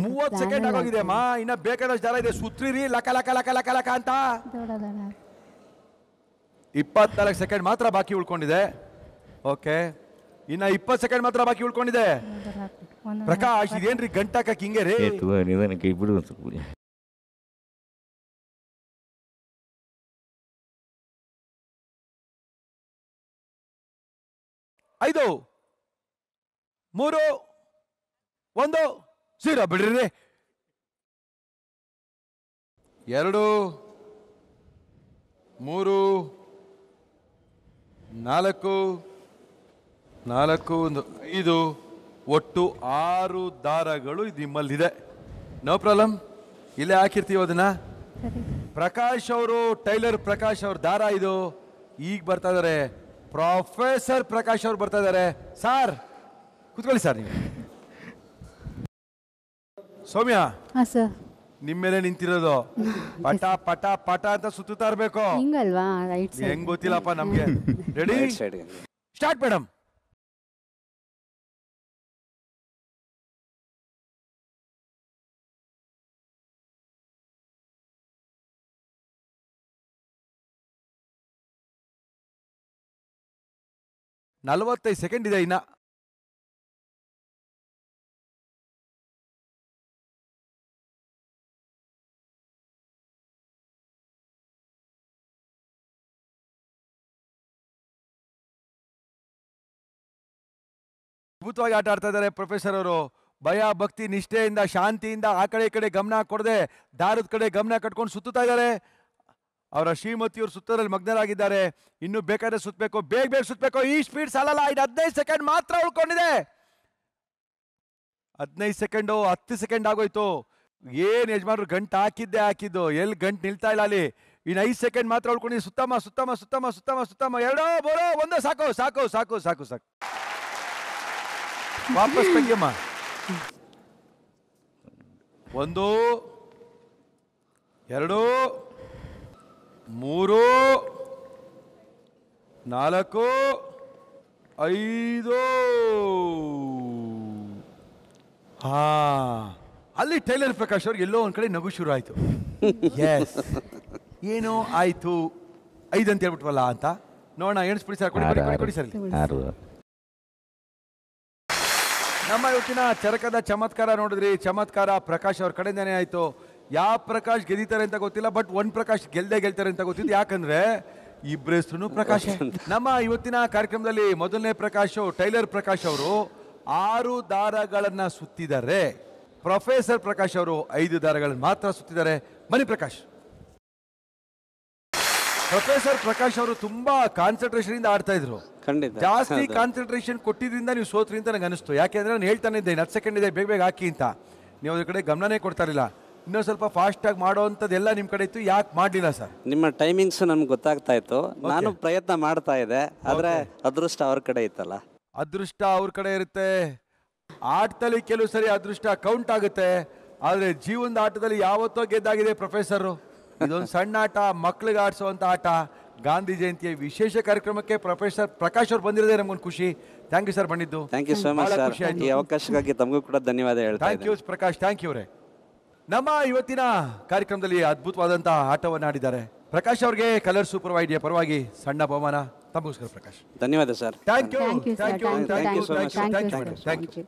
ಮೂವತ್ತು ಸೆಕೆಂಡ್ ಆಗೋಗಿದೆ ಅಮ್ಮ ಇನ್ನ ಬೇಕಾದಷ್ಟು ಜನ ಇದೆ ಸುತ್ತಿರಿ ಲಕ ಲಕ ಲಕ ಲಕ ಲಕ ಅಂತ ಇಪ್ಪತ್ನಾಲ್ಕು ಸೆಕೆಂಡ್ ಮಾತ್ರ ಬಾಕಿ ಉಳ್ಕೊಂಡಿದೆ ಓಕೆ ಇನ್ನ ಇಪ್ಪತ್ತು ಸೆಕೆಂಡ್ ಮಾತ್ರ ಬಾಕಿ ಉಳ್ಕೊಂಡಿದೆ ಪ್ರಕಾಶ್ ಇದೇನ್ರಿ ಗಂಟಾಕ ಹಿಂಗೆ ರೀ ನಿಧಾನಕ್ಕೆ ಬಿಡು ಐದು ಮೂರು ಒಂದು ಸೀರಾ ಬಿಡ್ರಿ ಎರಡು ಮೂರು ನಾಲ್ಕು ನಾಲ್ಕು ಒಂದು ಐದು ಒಟ್ಟು ಆರು ದಾರಗಳು ಇದು ನಿಮ್ಮಲ್ಲಿದೆ ನೋ ಪ್ರಾಬ್ಲಮ್ ಇಲ್ಲೇ ಹಾಕಿರ್ತೀವಿ ಅದನ್ನ ಪ್ರಕಾಶ್ ಅವರು ಟೈಲರ್ ಪ್ರಕಾಶ್ ಅವ್ರ ದಾರ ಇದು ಈಗ ಬರ್ತಾ ಇದಾರೆ ಪ್ರೊಫೆಸರ್ ಪ್ರಕಾಶ್ ಅವರು ಬರ್ತಾ ಇದ್ದಾರೆ ಸರ್ ಕುತ್ಕೊಳ್ಳಿ ಸರ್ ನೀವು ಸೌಮ್ಯ ಹಾ ಮೇಲೆ ನಿಂತಿರೋದು ಪಟ ಪಟ ಪಟ ಅಂತ ಸುತ್ತುತ್ತಾ ಇರ್ಬೇಕು ಹೆಂಗ್ ಗೊತ್ತಿಲ್ಲಪ್ಪ ನಮ್ಗೆ ರೆಡಿ ಸ್ಟಾರ್ಟ್ ಮೇಡಮ್ ನಲವತ್ತೈದು ಸೆಕೆಂಡ್ ಇದೆ ಇನ್ನ ಅದ್ಭುತವಾಗಿ ಆಟ ಆಡ್ತಾ ಇದ್ದಾರೆ ಪ್ರೊಫೆಸರ್ ಅವರು ಭಯ ಭಕ್ತಿ ನಿಷ್ಠೆಯಿಂದ ಶಾಂತಿಯಿಂದ ಆ ಕಡೆ ಈ ಕಡೆ ಗಮನ ಕೊಡದೆ ದಾರದ ಕಡೆ ಗಮನ ಕಟ್ಕೊಂಡು ಸುತ್ತುತ್ತಾ ಇದ್ದಾರೆ ಅವರ ಶ್ರೀಮತಿಯವರು ಸುತ್ತದಲ್ಲಿ ಮಗ್ನರಾಗಿದ್ದಾರೆ ಇನ್ನೂ ಬೇಕಾದ್ರೆ ಸುತ್ತಬೇಕು ಬೇಗ ಬೇಗ ಸುತ್ತಬೇಕು ಈ ಸ್ಪೀಡ್ ಸಾಲಲ್ಲ ಇದು ಹದಿನೈದು ಸೆಕೆಂಡ್ ಮಾತ್ರ ಉಳ್ಕೊಂಡಿದೆ ಹದಿನೈದು ಸೆಕೆಂಡು ಹತ್ತು ಸೆಕೆಂಡ್ ಆಗೋಯ್ತು ಏನು ಯಜಮಾನ್ರು ಗಂಟು ಹಾಕಿದ್ದೆ ಹಾಕಿದ್ದು ಎಲ್ಲಿ ಗಂಟು ನಿಲ್ತಾ ಇಲ್ಲ ಅಲ್ಲಿ ಇನ್ನು ಐದು ಸೆಕೆಂಡ್ ಮಾತ್ರ ಉಳ್ಕೊಂಡು ಸುತ್ತಮ್ಮ ಸುತ್ತಮ್ಮ ಸುತ್ತಮ್ಮ ಸುತ್ತಮ್ಮ ಸುತ್ತಮ್ಮ ಎರಡೋ ಬರೋ ಒಂದೇ ಸಾಕು ಸಾಕು ಸಾಕು ಸಾಕು ಸಾಕು ವಾಪಸ್ ತಂಗಿಯಮ್ಮ ಒಂದು ಎರಡು ಮೂರು ನಾಲ್ಕು ಐದು ಹಾ ಅಲ್ಲಿ ಟೈಲರ್ ಪ್ರಕಾಶ್ ಅವ್ರಿಗೆ ಎಲ್ಲೋ ಒಂದ್ ಕಡೆ ನಗು ಶುರು ಆಯ್ತು ಎಸ್ ಏನೋ ಆಯ್ತು ಐದು ಅಂತ ಹೇಳ್ಬಿಟ್ವಲ್ಲ ಅಂತ ನೋಡೋಣ ಎಣಿಸ್ಬಿಡಿ ಸರ್ ಕೊಡಿ ಕೊಡಿ, ಸರ್ ಯಾರು ನಮ್ಮ ಇವತ್ತಿನ ಚರಕದ ಚಮತ್ಕಾರ ನೋಡಿದ್ರಿ ಚಮತ್ಕಾರ ಪ್ರಕಾಶ್ ಅವ್ರ ಕಡೆಯಿಂದಾನೇ ಆಯ್ತು ಯಾವ ಪ್ರಕಾಶ್ ಗೆದಿತಾರೆ ಅಂತ ಗೊತ್ತಿಲ್ಲ ಬಟ್ ಒನ್ ಪ್ರಕಾಶ್ ಗೆಲ್ದೇ ಗೆಲ್ತಾರೆ ಅಂತ ಗೊತ್ತಿದ್ದು ಯಾಕಂದ್ರೆ ಇಬ್ಬರ ಹೆಸರು ಪ್ರಕಾಶ್ ನಮ್ಮ ಇವತ್ತಿನ ಕಾರ್ಯಕ್ರಮದಲ್ಲಿ ಮೊದಲನೇ ಪ್ರಕಾಶ್ ಟೈಲರ್ ಪ್ರಕಾಶ್ ಅವರು ಆರು ದಾರಗಳನ್ನ ಸುತ್ತಿದ್ದಾರೆ ಪ್ರೊಫೆಸರ್ ಪ್ರಕಾಶ್ ಅವರು ಐದು ದಾರಗಳನ್ನು ಮಾತ್ರ ಸುತ್ತಿದ್ದಾರೆ ಮನಿ ಪ್ರಕಾಶ್ ಪ್ರೊಫೆಸರ್ ಪ್ರಕಾಶ್ ಅವರು ತುಂಬಾ ಕಾನ್ಸಂಟ್ರೇಷನ್ ಇಂದ ಆಡ್ತಾ ಇದ್ರು ಜಾಸ್ತಿ ಕಾನ್ಸಂಟ್ರೇಷನ್ ಕೊಟ್ಟಿದ್ರಿಂದ ನೀವು ಸೋತ್ರಿ ಅಂತ ನನಗೆ ಅನಿಸ್ತು ಯಾಕೆಂದ್ರೆ ನಾನು ಹೇಳ್ತಾನೆ ಇದ್ದೆ ಹತ್ತು ಸೆಕೆಂಡ್ ಇದೆ ಬೇಗ ಬೇಗ ಹಾಕಿ ಅಂತ ನೀವು ಅದ್ರ ಕಡೆ ಗಮನನೇ ಕೊಡ್ತಾ ಇರಲಿಲ್ಲ ಇನ್ನೂ ಸ್ವಲ್ಪ ಫಾಸ್ಟ್ ಫಾಸ್ಟಾಗಿ ಮಾಡುವಂಥದ್ದೆಲ್ಲ ನಿಮ್ಮ ಕಡೆ ಇತ್ತು ಯಾಕೆ ಮಾಡಲಿಲ್ಲ ಸರ್ ನಿಮ್ಮ ಟೈಮಿಂಗ್ಸ್ ನಮ್ಗೆ ಗೊತ್ತಾಗ್ತಾ ಇತ್ತು ನಾನು ಪ್ರಯತ್ನ ಮಾಡ್ತಾ ಇದ್ದೆ ಆದರೆ ಅದೃಷ್ಟ ಅವ್ರ ಕಡೆ ಇತ್ತಲ್ಲ ಅದೃಷ್ಟ ಅವ್ರ ಕಡೆ ಇರುತ್ತೆ ಆಟದಲ್ಲಿ ಕೆಲವು ಸರಿ ಅದೃಷ್ಟ ಕೌಂಟ್ ಆಗುತ್ತೆ ಆದರೆ ಜೀವನದ ಆಟದಲ್ಲಿ ಯಾವತ್ತೋ ಗೆದ್ದಾಗಿದೆ ಪ್ರೊಫೆಸರು ಇದೊಂದು ಸಣ್ಣ ಆಟ ಮಕ್ಳಿಗೆ ಆಡಿಸುವಂಥ ಆಟ ಗಾಂಧಿ ಜಯಂತಿಯ ವಿಶೇಷ ಕಾರ್ಯಕ್ರಮಕ್ಕೆ ಪ್ರೊಫೆಸರ್ ಪ್ರಕಾಶ್ ಅವರು ಬಂದಿರೋದೇ ನಮಗೊಂದು ಖುಷಿ ಥ್ಯಾಂಕ್ ಯು ಸರ್ ಬಂದಿದ್ದು ಥ್ಯಾಂಕ್ ಯು ಸೋ ಮಚ್ ಅವಕಾಶಕ್ಕಾಗಿ ತಮಗೂ ಕೂಡ ಧನ್ಯವಾದ ಹೇಳ್ತೀನಿ thank you Prakash thank you ರೇ ನಮ್ಮ ಇವತ್ತಿನ ಕಾರ್ಯಕ್ರಮದಲ್ಲಿ ಅದ್ಭುತವಾದಂತಹ ಆಟವನ್ನು ಆಡಿದ್ದಾರೆ ಪ್ರಕಾಶ್ ಅವ್ರಿಗೆ ಕಲರ್ ಸೂಪರ್ ವೈಡಿಯ ಪರವಾಗಿ ಸಣ್ಣ ಬಹುಮಾನ ತಮಗೋಸ್ಕರ ಪ್ರಕಾಶ್ ಧನ್ಯವಾದ sir thank you thank you thank you thank you thank you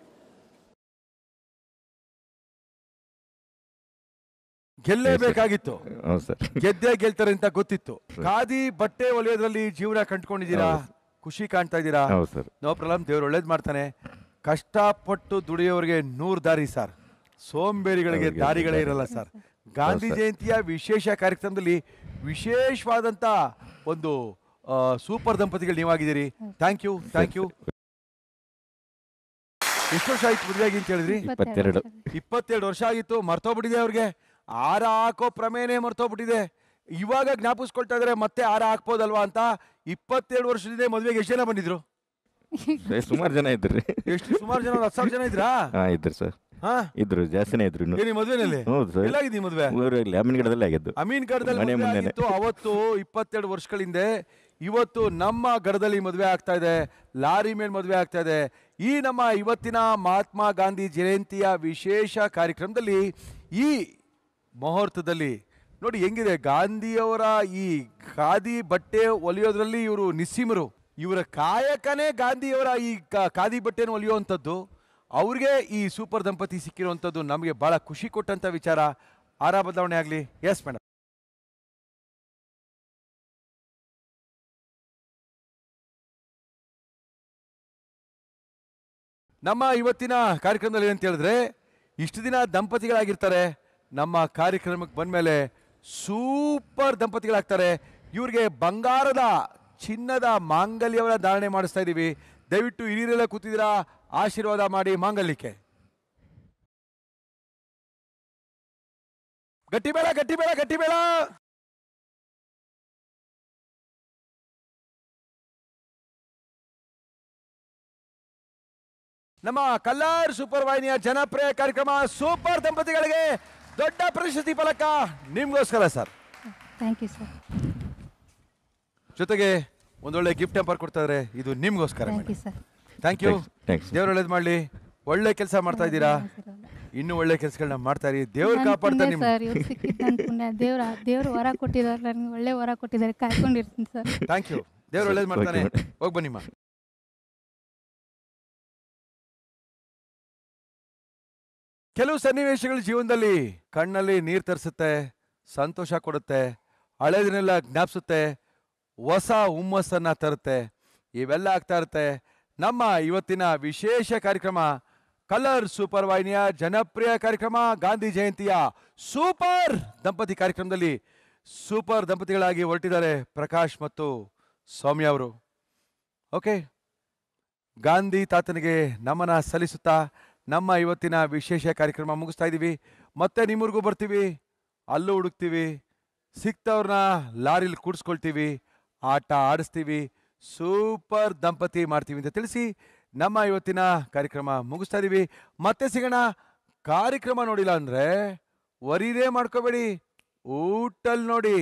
ಗೆಲ್ಲೇಬೇಕಾಗಿತ್ತು ಗೆದ್ದೇ ಗೆಲ್ತಾರೆ ಅಂತ ಗೊತ್ತಿತ್ತು ಖಾದಿ ಬಟ್ಟೆ ಒಲೆಯೋದ್ರಲ್ಲಿ ಜೀವನ ಕಂಡ್ಕೊಂಡಿದ್ದೀರಾ ಖುಷಿ ಕಾಣ್ತಾ ಇದ್ದೀರಾ ನೋ ಪ್ರಾಬ್ಲಮ್ ದೇವ್ರು ಒಳ್ಳೇದ್ ಮಾಡ್ತಾನೆ ಕಷ್ಟಪಟ್ಟು ದುಡಿಯೋರಿಗೆ ನೂರ್ ದಾರಿ ಸರ್ ಸೋಂಬೇರಿಗಳಿಗೆ ದಾರಿಗಳೇ ಇರಲ್ಲ ಸರ್ ಗಾಂಧಿ ಜಯಂತಿಯ ವಿಶೇಷ ಕಾರ್ಯಕ್ರಮದಲ್ಲಿ ವಿಶೇಷವಾದಂತ ಒಂದು ಸೂಪರ್ ದಂಪತಿಗಳು ನೀವಾಗಿದ್ದೀರಿ ಥ್ಯಾಂಕ್ ಯು ಥ್ಯಾಂಕ್ ಯು ಎಷ್ಟು ವರ್ಷ ಆಯ್ತು ಮದುವೆ ಅಂತ ಹೇಳಿದ್ರಿ ಇಪ್ಪತ್ತೆರಡು ಇಪ್ಪತ್ತೆರಡು ವರ್ಷ ಆಗಿತ್ತು ಮರ್ತೋಗ್ಬಿಟ್ಟಿದೆ ಅವ್ರಿಗೆ ಆರ ಹಾಕೋ ಪ್ರಮೇನೆ ಮರ್ತೋಗ್ಬಿಟ್ಟಿದೆ ಇವಾಗ ಜ್ಞಾಪಿಸ್ಕೊಳ್ತಾ ಇದ್ರೆ ಮತ್ತೆ ಆರ ಹಾಕ್ಬೋದಲ್ವಾ ಅಂತ ಇಪ್ಪತ್ತೆರಡು ವರ್ಷದಿಂದ ಮದ್ವೆಗೆ ಎಷ್ಟು ಜನ ಬಂದಿದ್ರು ಸುಮಾರು ಜನ ಇದ್ರಿ ಎಷ್ಟು ಸುಮಾರು ಜನ ಹತ್ತು ಸಾವಿರ ಜನ ಇದ್ರಾ ಇದ್ರಿ ಸರ್ ಹಾ ಇದ್ರು ಜಾಸ್ತಿನೇ ಇದ್ರು ಮದ್ವೆನಲ್ಲಿ ಅಮೀನ್ ಆಗಿದ್ದು ಅಮೀನ್ ಅವತ್ತು ಇಪ್ಪತ್ತೆರಡು ವರ್ಷಗಳಿಂದ ಇವತ್ತು ನಮ್ಮ ಗಡದಲ್ಲಿ ಮದುವೆ ಆಗ್ತಾ ಇದೆ ಲಾರಿ ಮೇಲೆ ಮದುವೆ ಆಗ್ತಾ ಇದೆ ಈ ನಮ್ಮ ಇವತ್ತಿನ ಮಹಾತ್ಮ ಗಾಂಧಿ ಜಯಂತಿಯ ವಿಶೇಷ ಕಾರ್ಯಕ್ರಮದಲ್ಲಿ ಈ ಮುಹೂರ್ತದಲ್ಲಿ ನೋಡಿ ಹೆಂಗಿದೆ ಗಾಂಧಿಯವರ ಈ ಖಾದಿ ಬಟ್ಟೆ ಒಲಿಯೋದ್ರಲ್ಲಿ ಇವರು ನಿಸ್ಸೀಮರು ಇವರ ಕಾಯಕನೇ ಗಾಂಧಿಯವರ ಈ ಖಾದಿ ಬಟ್ಟೆನ ಒಲಿಯುವಂಥದ್ದು ಅವ್ರಿಗೆ ಈ ಸೂಪರ್ ದಂಪತಿ ಸಿಕ್ಕಿರುವಂಥದ್ದು ನಮಗೆ ಭಾಳ ಖುಷಿ ಕೊಟ್ಟಂಥ ವಿಚಾರ ಆರ ಬದಲಾವಣೆ ಆಗಲಿ ಎಸ್ ಮೇಡಮ್ ನಮ್ಮ ಇವತ್ತಿನ ಕಾರ್ಯಕ್ರಮದಲ್ಲಿ ಏನಂತ ಹೇಳಿದ್ರೆ ಇಷ್ಟು ದಿನ ದಂಪತಿಗಳಾಗಿರ್ತಾರೆ ನಮ್ಮ ಕಾರ್ಯಕ್ರಮಕ್ಕೆ ಬಂದ ಮೇಲೆ ಸೂಪರ್ ದಂಪತಿಗಳಾಗ್ತಾರೆ ಇವ್ರಿಗೆ ಬಂಗಾರದ ಚಿನ್ನದ ಮಾಂಗಲ್ಯವನ್ನ ಧಾರಣೆ ಮಾಡಿಸ್ತಾ ಇದ್ದೀವಿ ದಯವಿಟ್ಟು ಹಿರಿಯರೆಲ್ಲ ಕೂತಿದ್ದೀರಾ ಆಶೀರ್ವಾದ ಮಾಡಿ ಮಾಂಗಲ್ಯಕ್ಕೆ ಗಟ್ಟಿ ಬೇಡ ಗಟ್ಟಿ ಬೇಡ ಗಟ್ಟಿ ಬೇಡ ನಮ್ಮ ಕಲ್ಲಾರ್ ಸೂಪರ್ ವಾಹಿನಿಯ ಜನಪ್ರಿಯ ಕಾರ್ಯಕ್ರಮ ಸೂಪರ್ ದಂಪತಿಗಳಿಗೆ ದೊಡ್ಡ ಪ್ರಶಸ್ತಿ ಫಲಕ ನಿಮ್ಗೋಸ್ಕರ ಸರ್ ಜೊತೆಗೆ ಒಂದೊಳ್ಳೆ ಗಿಫ್ಟ್ ಎಂಪರ್ ಕೊಡ್ತಾ ಇದು ನಿಮ್ಗೋಸ್ಕರ ಥ್ಯಾಂಕ್ ಯು ದೇವ್ರು ಒಳ್ಳೇದು ಮಾಡ್ಲಿ ಒಳ್ಳೆ ಕೆಲಸ ಮಾಡ್ತಾ ಇದ್ದೀರಾ ಇನ್ನು ಒಳ್ಳೆ ಕೆಲಸಗಳನ್ನ ಮಾಡ್ತಾ ಇರಿ ದೇವ್ರು ದೇವ್ರ ವರ ಕೊಟ್ಟಿದ್ದಾರೆ ನನಗೆ ಒಳ್ಳೆ ವರ ಸರ್ ಥ್ಯಾಂಕ್ ಯು ದೇವ್ರು ಒಳ್ಳೇದು ಮಾಡ್ತಾನೆ ಹೋಗಿ ಬನ್ನಿಮ್ಮ ಕೆಲವು ಸನ್ನಿವೇಶಗಳು ಜೀವನದಲ್ಲಿ ಕಣ್ಣಲ್ಲಿ ನೀರ್ ತರಿಸುತ್ತೆ ಸಂತೋಷ ಕೊಡುತ್ತೆ ಹಳೆದನ್ನೆಲ್ಲ ಜ್ಞಾಪಿಸುತ್ತೆ ಹೊಸ ಹುಮ್ಮಸ್ಸನ್ನ ತರುತ್ತೆ ಇವೆಲ್ಲ ಆಗ್ತಾ ಇರುತ್ತೆ ನಮ್ಮ ಇವತ್ತಿನ ವಿಶೇಷ ಕಾರ್ಯಕ್ರಮ ಕಲರ್ ಸೂಪರ್ ವಾಹಿನಿಯ ಜನಪ್ರಿಯ ಕಾರ್ಯಕ್ರಮ ಗಾಂಧಿ ಜಯಂತಿಯ ಸೂಪರ್ ದಂಪತಿ ಕಾರ್ಯಕ್ರಮದಲ್ಲಿ ಸೂಪರ್ ದಂಪತಿಗಳಾಗಿ ಹೊರಟಿದ್ದಾರೆ ಪ್ರಕಾಶ್ ಮತ್ತು ಸೌಮ್ಯ ಅವರು ಓಕೆ ಗಾಂಧಿ ತಾತನಿಗೆ ನಮನ ಸಲ್ಲಿಸುತ್ತಾ ನಮ್ಮ ಇವತ್ತಿನ ವಿಶೇಷ ಕಾರ್ಯಕ್ರಮ ಮುಗಿಸ್ತಾ ಇದ್ದೀವಿ ಮತ್ತೆ ನಿಮ್ಮೂರಿಗೂ ಬರ್ತೀವಿ ಅಲ್ಲೂ ಹುಡುಕ್ತೀವಿ ಸಿಕ್ತವ್ರನ್ನ ಲಾರಿಲಿ ಕೂಡಿಸ್ಕೊಳ್ತೀವಿ ಆಟ ಆಡಿಸ್ತೀವಿ ಸೂಪರ್ ದಂಪತಿ ಮಾಡ್ತೀವಿ ಅಂತ ತಿಳಿಸಿ ನಮ್ಮ ಇವತ್ತಿನ ಕಾರ್ಯಕ್ರಮ ಮುಗಿಸ್ತಾ ಇದ್ದೀವಿ ಮತ್ತೆ ಸಿಗೋಣ ಕಾರ್ಯಕ್ರಮ ನೋಡಿಲ್ಲ ಅಂದ್ರೆ ವರೀರೇ ಮಾಡ್ಕೋಬೇಡಿ ಊಟಲ್ ನೋಡಿ